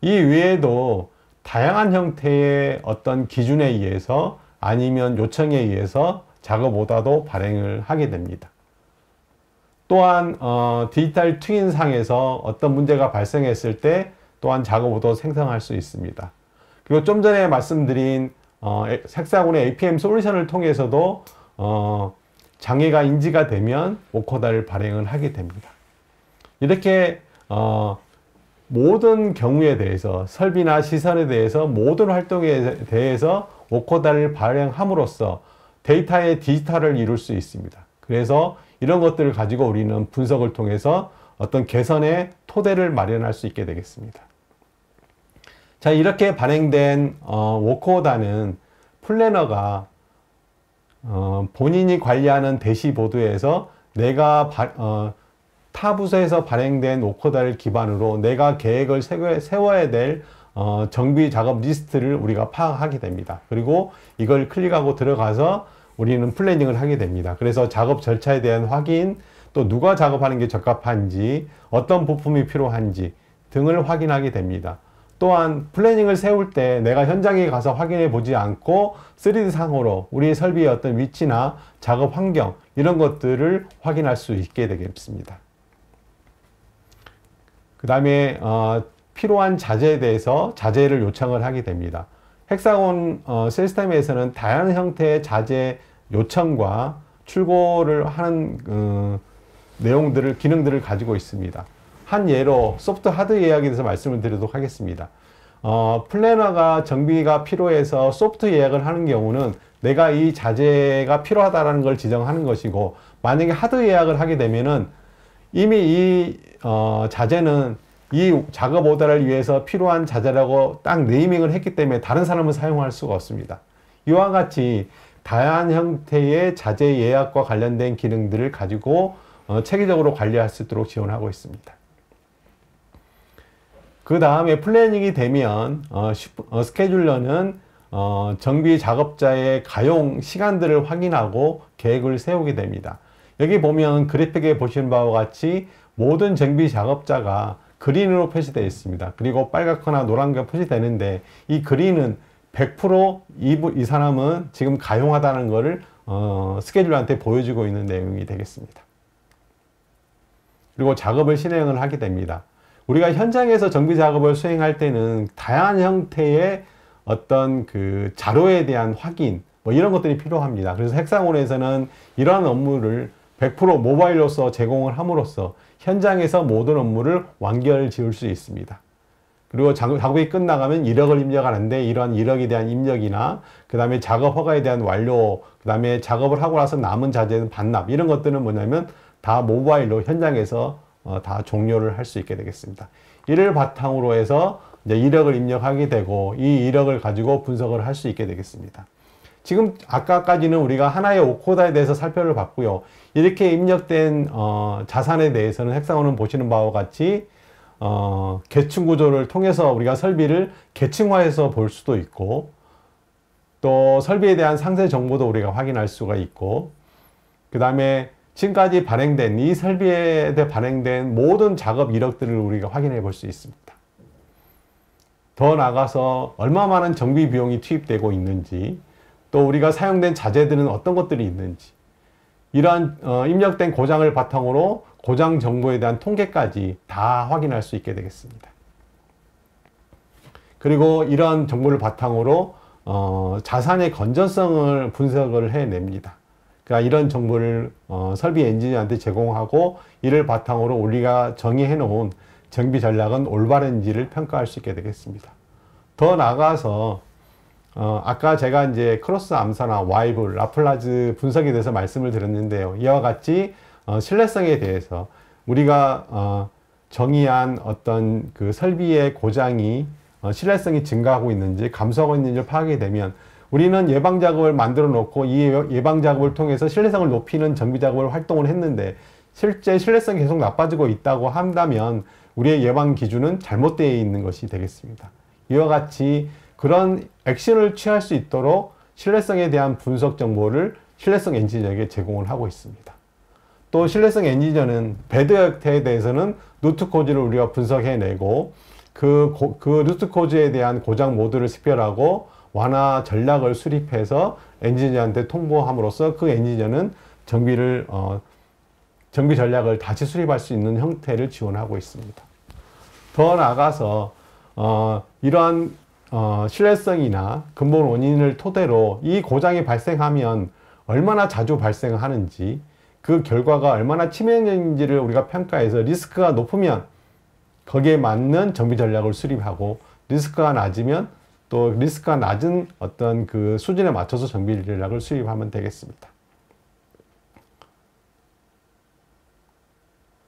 이 외에도 다양한 형태의 어떤 기준에 의해서 아니면 요청에 의해서 작업 오다도 발행을 하게 됩니다. 또한 어, 디지털 트윈상에서 어떤 문제가 발생했을 때 또한 작업으로 생성할 수 있습니다. 그리고 좀 전에 말씀드린 어, 색사군의 APM 솔루션을 통해서도 어, 장애가 인지가 되면 오코다를 발행을 하게 됩니다. 이렇게 어, 모든 경우에 대해서 설비나 시설에 대해서 모든 활동에 대해서 오코다를 발행함으로써 데이터의 디지털을 이룰 수 있습니다. 그래서 이런 것들을 가지고 우리는 분석을 통해서 어떤 개선의 토대를 마련할 수 있게 되겠습니다. 자, 이렇게 발행된 어, 워코다는 플래너가 어, 본인이 관리하는 대시보드에서 내가 바, 어, 타 부서에서 발행된 워코다를 기반으로 내가 계획을 세워야 될 어, 정비 작업 리스트를 우리가 파악하게 됩니다. 그리고 이걸 클릭하고 들어가서 우리는 플래닝을 하게 됩니다. 그래서 작업 절차에 대한 확인, 또 누가 작업하는 게 적합한지, 어떤 부품이 필요한지 등을 확인하게 됩니다. 또한 플래닝을 세울 때 내가 현장에 가서 확인해 보지 않고 3D 상으로 우리의 설비의 어떤 위치나 작업 환경 이런 것들을 확인할 수 있게 되겠습니다. 그 다음에 어, 필요한 자재에 대해서 자재를 요청을 하게 됩니다. 헥사곤 어, 시스템에서는 다양한 형태의 자재 요청과 출고를 하는 어, 내용들을 기능들을 가지고 있습니다. 한 예로 소프트 하드 예약에 대해서 말씀을 드리도록 하겠습니다. 어, 플래너가 정비가 필요해서 소프트 예약을 하는 경우는 내가 이 자재가 필요하다는 걸 지정하는 것이고 만약에 하드 예약을 하게 되면은 이미 이 어, 자재는 이 작업 오더를 위해서 필요한 자재라고 딱 네이밍을 했기 때문에 다른 사람은 사용할 수가 없습니다. 이와 같이 다양한 형태의 자재 예약과 관련된 기능들을 가지고 어, 체계적으로 관리할 수 있도록 지원하고 있습니다. 그 다음에 플래닝이 되면 어, 어, 스케줄러는 정비 작업자의 가용 시간들을 확인하고 계획을 세우게 됩니다. 여기 보면 그래픽에 보시는 바와 같이 모든 정비 작업자가 그린으로 표시되어 있습니다. 그리고 빨갛거나 노란게 표시되는데 이 그린은 100%이 이 사람은 지금 가용하다는 것을 어, 스케줄러한테 보여주고 있는 내용이 되겠습니다. 그리고 작업을 실행을 하게 됩니다. 우리가 현장에서 정비 작업을 수행할 때는 다양한 형태의 어떤 그 자료에 대한 확인 뭐 이런 것들이 필요합니다. 그래서 핵상원에서는 이러한 업무를 100% 모바일로서 제공을 함으로써 현장에서 모든 업무를 완결 지을 수 있습니다. 그리고 작업이 끝나가면 이력을 입력하는데 이러한 이력에 대한 입력이나 그 다음에 작업 허가에 대한 완료 그 다음에 작업을 하고 나서 남은 자재는 반납 이런 것들은 뭐냐면 다 모바일로 현장에서 어, 다 종료를 할 수 있게 되겠습니다. 이를 바탕으로 해서 이제 이력을 입력하게 되고 이 이력을 가지고 분석을 할 수 있게 되겠습니다. 지금 아까까지는 우리가 하나의 오코다에 대해서 살펴 봤고요. 이렇게 입력된 어, 자산에 대해서는 핵상원은 보시는 바와 같이 어, 계층 구조를 통해서 우리가 설비를 계층화해서 볼 수도 있고 또 설비에 대한 상세 정보도 우리가 확인할 수가 있고 그 다음에 지금까지 발행된 이 설비에 대해 발행된 모든 작업 이력들을 우리가 확인해 볼 수 있습니다. 더 나아가서 얼마 만한 정비 비용이 투입되고 있는지 또 우리가 사용된 자재들은 어떤 것들이 있는지 이러한 어, 입력된 고장을 바탕으로 고장 정보에 대한 통계까지 다 확인할 수 있게 되겠습니다. 그리고 이러한 정보를 바탕으로 어, 자산의 건전성을 분석을 해냅니다. 그러니까 이런 정보를 어, 설비 엔지니어한테 제공하고 이를 바탕으로 우리가 정의해 놓은 정비 전략은 올바른지를 평가할 수 있게 되겠습니다. 더 나아가서 어, 아까 제가 이제 크로스 암사나 와이블, 라플라즈 분석에 대해서 말씀을 드렸는데요. 이와 같이 어, 신뢰성에 대해서 우리가 어, 정의한 어떤 그 설비의 고장이 어, 신뢰성이 증가하고 있는지 감소하고 있는지 파악이 되면 우리는 예방 작업을 만들어 놓고 이 예, 예방 작업을 통해서 신뢰성을 높이는 정비 작업을 활동을 했는데 실제 신뢰성이 계속 나빠지고 있다고 한다면 우리의 예방 기준은 잘못되어 있는 것이 되겠습니다. 이와 같이 그런 액션을 취할 수 있도록 신뢰성에 대한 분석 정보를 신뢰성 엔지니어에게 제공을 하고 있습니다. 또 신뢰성 엔지니어는 배드 액트에 대해서는 루트 코즈를 우리가 분석해내고 그, 고, 그 루트 코즈에 대한 고장 모드를 식별하고 완화 전략을 수립해서 엔지니어한테 통보함으로써 그 엔지니어는 정비를 어, 정비 전략을 다시 수립할 수 있는 형태를 지원하고 있습니다. 더 나아가서 어, 이러한 어, 신뢰성이나 근본 원인을 토대로 이 고장이 발생하면 얼마나 자주 발생하는지 그 결과가 얼마나 치명적인지를 우리가 평가해서 리스크가 높으면 거기에 맞는 정비 전략을 수립하고 리스크가 낮으면 또 리스크가 낮은 어떤 그 수준에 맞춰서 정비 전략을 수립하면 되겠습니다.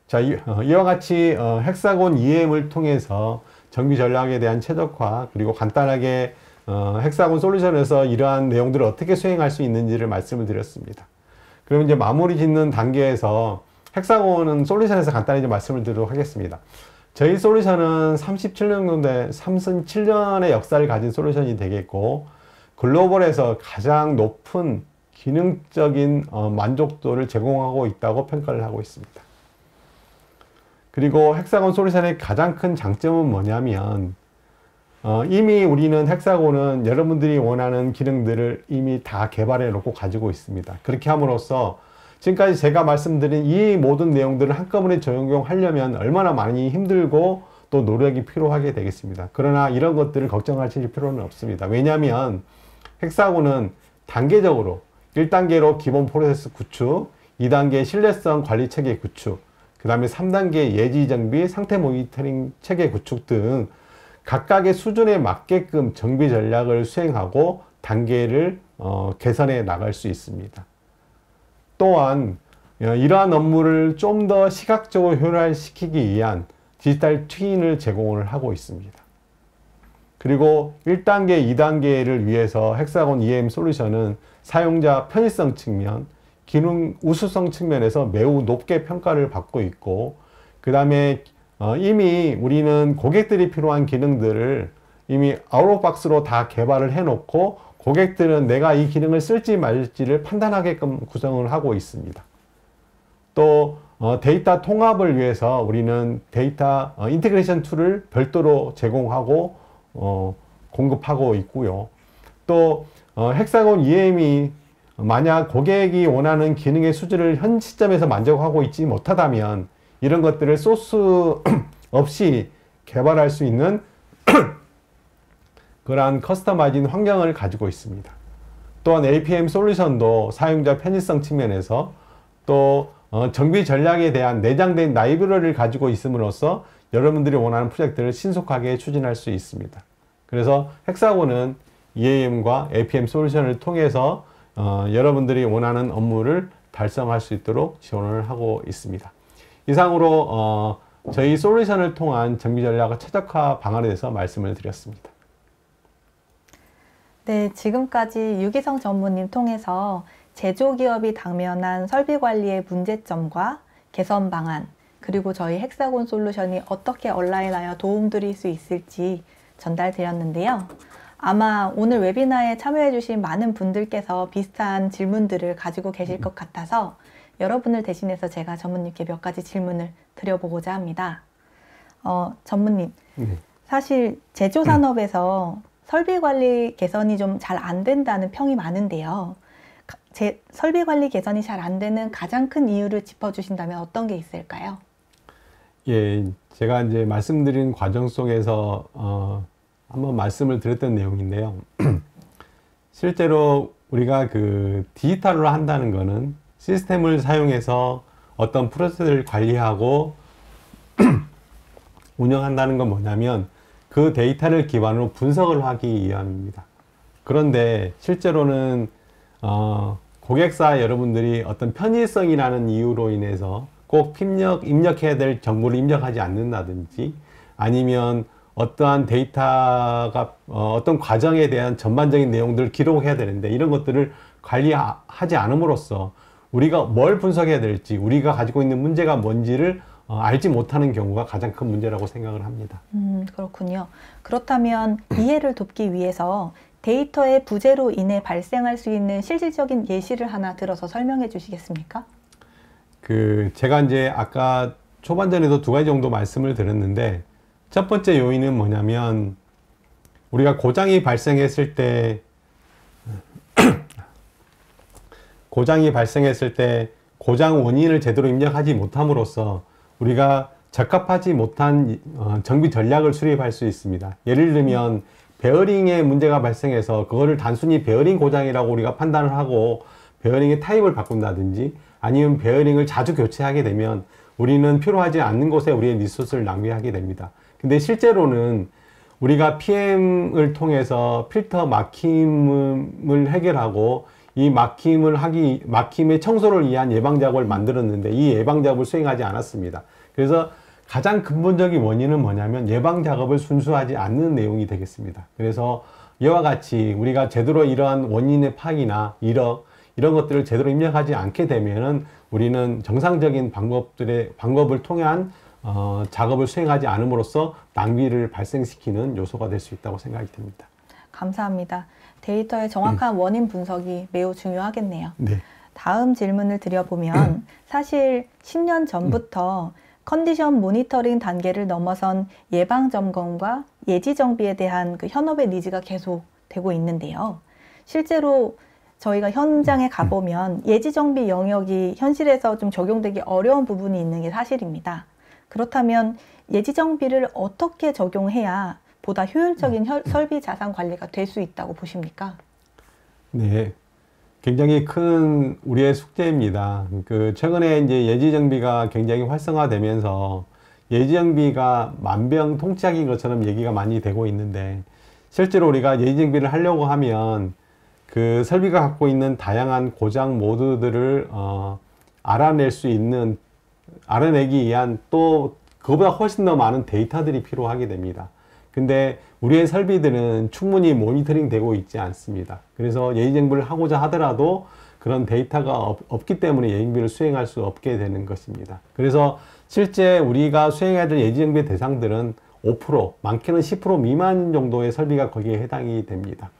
자, 이, 어, 와 같이 어, 헥사곤 EM을 통해서 정기 전략에 대한 최적화 그리고 간단하게 어, 헥사곤 솔루션에서 이러한 내용들을 어떻게 수행할 수 있는지를 말씀을 드렸습니다. 그럼 이제 마무리 짓는 단계에서 헥사곤 솔루션에서 간단히 좀 말씀을 드리도록 하겠습니다. 저희 솔루션은 37년 정도의 37년의 역사를 가진 솔루션이 되겠고 글로벌에서 가장 높은 기능적인 어, 만족도를 제공하고 있다고 평가를 하고 있습니다. 그리고 헥사곤 솔루션의 가장 큰 장점은 뭐냐면 어, 이미 우리는 헥사곤은 여러분들이 원하는 기능들을 이미 다 개발해 놓고 가지고 있습니다. 그렇게 함으로써 지금까지 제가 말씀드린 이 모든 내용들을 한꺼번에 적용하려면 얼마나 많이 힘들고 또 노력이 필요하게 되겠습니다. 그러나 이런 것들을 걱정하실 필요는 없습니다. 왜냐하면 헥사곤은 단계적으로 1단계로 기본 프로세스 구축, 2단계 신뢰성 관리 체계 구축, 그 다음에 3단계 예지 정비, 상태 모니터링 체계 구축 등 각각의 수준에 맞게끔 정비 전략을 수행하고 단계를 어, 개선해 나갈 수 있습니다. 또한 어, 이러한 업무를 좀 더 시각적으로 효율화시키기 위한 디지털 트윈을 제공을 하고 있습니다. 그리고 1단계, 2단계를 위해서 헥사곤 EM 솔루션은 사용자 편의성 측면, 기능 우수성 측면에서 매우 높게 평가를 받고 있고 그 다음에 어, 이미 우리는 고객들이 필요한 기능들을 이미 아웃박스로 다 개발을 해놓고 고객들은 내가 이 기능을 쓸지 말지를 판단하게끔 구성을 하고 있습니다. 또 어, 데이터 통합을 위해서 우리는 데이터 어, 인테그레이션 툴을 별도로 제공하고 어, 공급하고 있고요. 또 어, 헥사곤 EM이 만약 고객이 원하는 기능의 수준을 현 시점에서 만족하고 있지 못하다면 이런 것들을 소스 없이 개발할 수 있는 그러한 커스터마이징 환경을 가지고 있습니다. 또한 APM 솔루션도 사용자 편의성 측면에서 또 어, 정비 전략에 대한 내장된 라이브러리를 가지고 있음으로써 여러분들이 원하는 프로젝트를 신속하게 추진할 수 있습니다. 그래서 헥사곤은 EAM과 APM 솔루션을 통해서 어, 여러분들이 원하는 업무를 달성할 수 있도록 지원을 하고 있습니다. 이상으로 어, 저희 솔루션을 통한 정비 전략 최적화 방안에 대해서 말씀을 드렸습니다. 네, 지금까지 유기성 전무님 통해서 제조기업이 당면한 설비 관리의 문제점과 개선 방안, 그리고 저희 헥사곤 솔루션이 어떻게 온라인하여 도움 드릴 수 있을지 전달드렸는데요. 아마 오늘 웨비나에 참여해주신 많은 분들께서 비슷한 질문들을 가지고 계실 것 같아서 여러분을 대신해서 제가 전무님께 몇 가지 질문을 드려보고자 합니다. 어, 전무님, 네. 사실 제조산업에서 설비 관리 개선이 좀 잘 안 된다는 평이 많은데요. 제, 설비 관리 개선이 잘 안 되는 가장 큰 이유를 짚어주신다면 어떤 게 있을까요? 예, 제가 이제 말씀드린 과정 속에서 어, 한번 말씀을 드렸던 내용인데요. 실제로 우리가 그 디지털로 한다는 거는 시스템을 사용해서 어떤 프로세스를 관리하고 운영한다는 건 뭐냐면 그 데이터를 기반으로 분석을 하기 위함입니다. 그런데 실제로는 어 고객사 여러분들이 어떤 편의성이라는 이유로 인해서 꼭 입력, 입력해야 될 정보를 입력하지 않는다든지 아니면 어떠한 데이터가 어, 떤 과정에 대한 전반적인 내용들을 기록해야 되는데 이런 것들을 관리하지 않음으로써 우리가 뭘 분석해야 될지 우리가 가지고 있는 문제가 뭔지를 어, 알지 못하는 경우가 가장 큰 문제라고 생각을 합니다. 음, 그렇군요. 그렇다면 이해를 돕기 위해서 데이터의 부재로 인해 발생할 수 있는 실질적인 예시를 하나 들어서 설명해 주시겠습니까? 그 제가 이제 아까 초반전에도 두 가지 정도 말씀을 드렸는데 첫 번째 요인은 뭐냐면 우리가 고장이 발생했을 때 고장이 발생했을 때 고장 원인을 제대로 입력하지 못함으로써 우리가 적합하지 못한 어, 정비 전략을 수립할 수 있습니다. 예를 들면 베어링에 문제가 발생해서 그거를 단순히 베어링 고장이라고 우리가 판단을 하고 베어링의 타입을 바꾼다든지 아니면 베어링을 자주 교체하게 되면 우리는 필요하지 않는 곳에 우리의 리소스를 낭비하게 됩니다. 근데 실제로는 우리가 PM을 통해서 필터 막힘을 해결하고 이 막힘을 하기 막힘의 청소를 위한 예방 작업을 만들었는데 이 예방 작업을 수행하지 않았습니다. 그래서 가장 근본적인 원인은 뭐냐면 예방 작업을 순수하지 않는 내용이 되겠습니다. 그래서 이와 같이 우리가 제대로 이러한 원인의 파악이나 이력 이런 것들을 제대로 입력하지 않게 되면은 우리는 정상적인 방법들의 방법을 통한 어, 작업을 수행하지 않음으로써 낭비를 발생시키는 요소가 될 수 있다고 생각이 됩니다. 감사합니다. 데이터의 정확한 음. 원인 분석이 매우 중요하겠네요. 네. 다음 질문을 드려보면 음. 사실 10년 전부터 음. 컨디션 모니터링 단계를 넘어선 예방 점검과 예지 정비에 대한 그 현업의 니즈가 계속 되고 있는데요. 실제로 저희가 현장에 가보면 예지 정비 영역이 현실에서 좀 적용되기 어려운 부분이 있는 게 사실입니다. 그렇다면 예지 정비를 어떻게 적용해야 보다 효율적인 혈, 설비 자산 관리가 될 수 있다고 보십니까? 네. 굉장히 큰 우리의 숙제입니다. 그 최근에 이제 예지 정비가 굉장히 활성화되면서 예지 정비가 만병통치약인 것처럼 얘기가 많이 되고 있는데 실제로 우리가 예지 정비를 하려고 하면 그 설비가 갖고 있는 다양한 고장 모드들을 어, 알아낼 수 있는 알아내기 위한 또 그보다 훨씬 더 많은 데이터들이 필요하게 됩니다. 근데 우리의 설비들은 충분히 모니터링 되고 있지 않습니다. 그래서 예의정부를 하고자 하더라도 그런 데이터가 없, 기 때문에 예정비를 의 수행할 수 없게 되는 것입니다. 그래서 실제 우리가 수행해야 될 예정비 의 대상들은 5% 많게는 10% 미만 정도의 설비가 거기에 해당이 됩니다.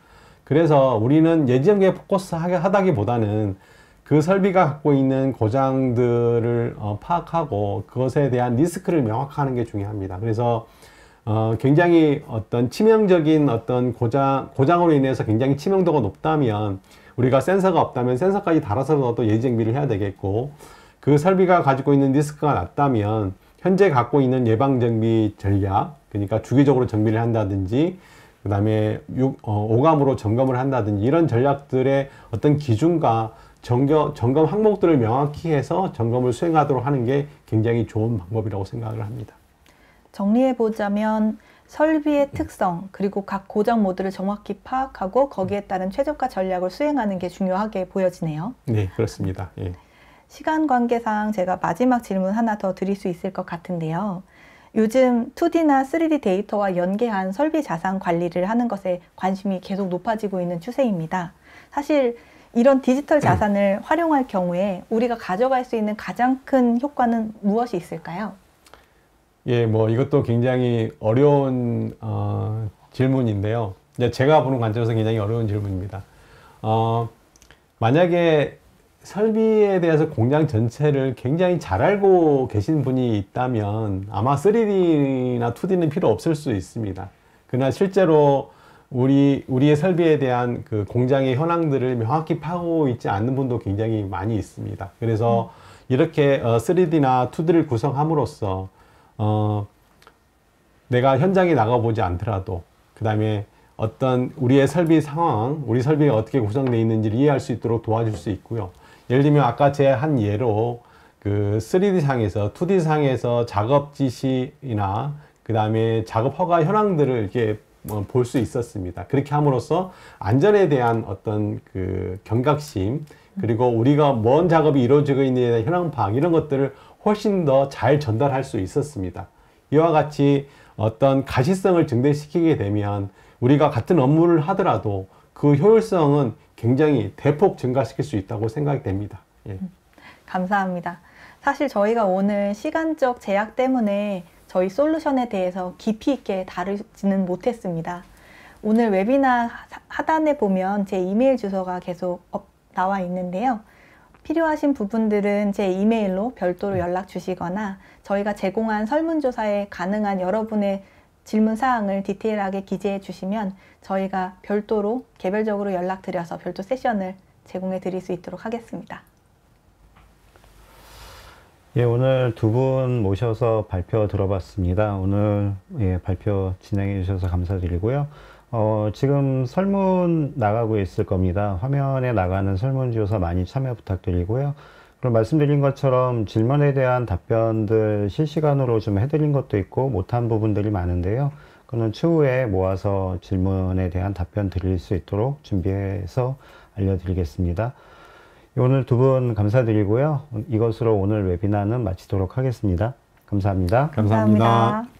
그래서 우리는 예지연계에 포커스 하다기보다는 그 설비가 갖고 있는 고장들을 어, 파악하고 그것에 대한 리스크를 명확하는 게 중요합니다. 그래서 어, 굉장히 어떤 치명적인 어떤 고장, 고장으로 인해서 굉장히 치명도가 높다면 우리가 센서가 없다면 센서까지 달아서라도 예지정비를 해야 되겠고 그 설비가 가지고 있는 리스크가 낮다면 현재 갖고 있는 예방정비 전략 그러니까 주기적으로 정비를 한다든지 그 다음에 어, 오감으로 점검을 한다든지 이런 전략들의 어떤 기준과 점검, 점검 항목들을 명확히 해서 점검을 수행하도록 하는 게 굉장히 좋은 방법이라고 생각을 합니다. 정리해보자면 설비의 특성 그리고 각 고장 모드를 정확히 파악하고 거기에 따른 최저가 전략을 수행하는 게 중요하게 보여지네요. 네, 그렇습니다. 예. 시간 관계상 제가 마지막 질문 하나 더 드릴 수 있을 것 같은데요. 요즘 2D나 3D 데이터와 연계한 설비 자산 관리를 하는 것에 관심이 계속 높아지고 있는 추세입니다. 사실 이런 디지털 자산을 활용할 경우에 우리가 가져갈 수 있는 가장 큰 효과는 무엇이 있을까요? 예, 뭐 이것도 굉장히 어려운 어, 질문인데요. 제가 보는 관점에서 굉장히 어려운 질문입니다. 어, 만약에 설비에 대해서 공장 전체를 굉장히 잘 알고 계신 분이 있다면 아마 3D나 2D는 필요 없을 수 있습니다. 그러나 실제로 우리 우리의 설비에 대한 그 공장의 현황들을 명확히 파고 있지 않는 분도 굉장히 많이 있습니다. 그래서 음. 이렇게 어, 3D나 2D를 구성함으로써 어, 내가 현장에 나가보지 않더라도 그 다음에 어떤 우리의 설비 상황, 우리 설비가 어떻게 구성되어 있는지를 이해할 수 있도록 도와줄 수 있고요. 예를 들면 아까 제 한 예로 그 3D 상에서 2D 상에서 작업 지시나 그 다음에 작업 허가 현황들을 이렇게 뭐 볼 수 있었습니다. 그렇게 함으로써 안전에 대한 어떤 그 경각심 그리고 우리가 뭔 작업이 이루어지고 있는지에 대한 현황 파악 이런 것들을 훨씬 더 잘 전달할 수 있었습니다. 이와 같이 어떤 가시성을 증대시키게 되면 우리가 같은 업무를 하더라도 그 효율성은 굉장히 대폭 증가시킬 수 있다고 생각이 됩니다. 예. 음, 감사합니다. 사실 저희가 오늘 시간적 제약 때문에 저희 솔루션에 대해서 깊이 있게 다루지는 못했습니다. 오늘 웨비나 하단에 보면 제 이메일 주소가 계속 나와 있는데요. 필요하신 부분들은 제 이메일로 별도로 음. 연락 주시거나 저희가 제공한 설문조사에 가능한 여러분의 질문 사항을 디테일하게 기재해 주시면 저희가 별도로 개별적으로 연락드려서 별도 세션을 제공해 드릴 수 있도록 하겠습니다. 예, 오늘 두 분 모셔서 발표 들어봤습니다. 오늘 예, 발표 진행해 주셔서 감사드리고요. 어, 지금 설문 나가고 있을 겁니다. 화면에 나가는 설문조사 많이 참여 부탁드리고요. 그럼 말씀드린 것처럼 질문에 대한 답변들 실시간으로 좀 해드린 것도 있고 못한 부분들이 많은데요. 그는 추후에 모아서 질문에 대한 답변 드릴 수 있도록 준비해서 알려드리겠습니다. 오늘 두 분 감사드리고요. 이것으로 오늘 웨비나는 마치도록 하겠습니다 감사합니다. 감사합니다. 감사합니다.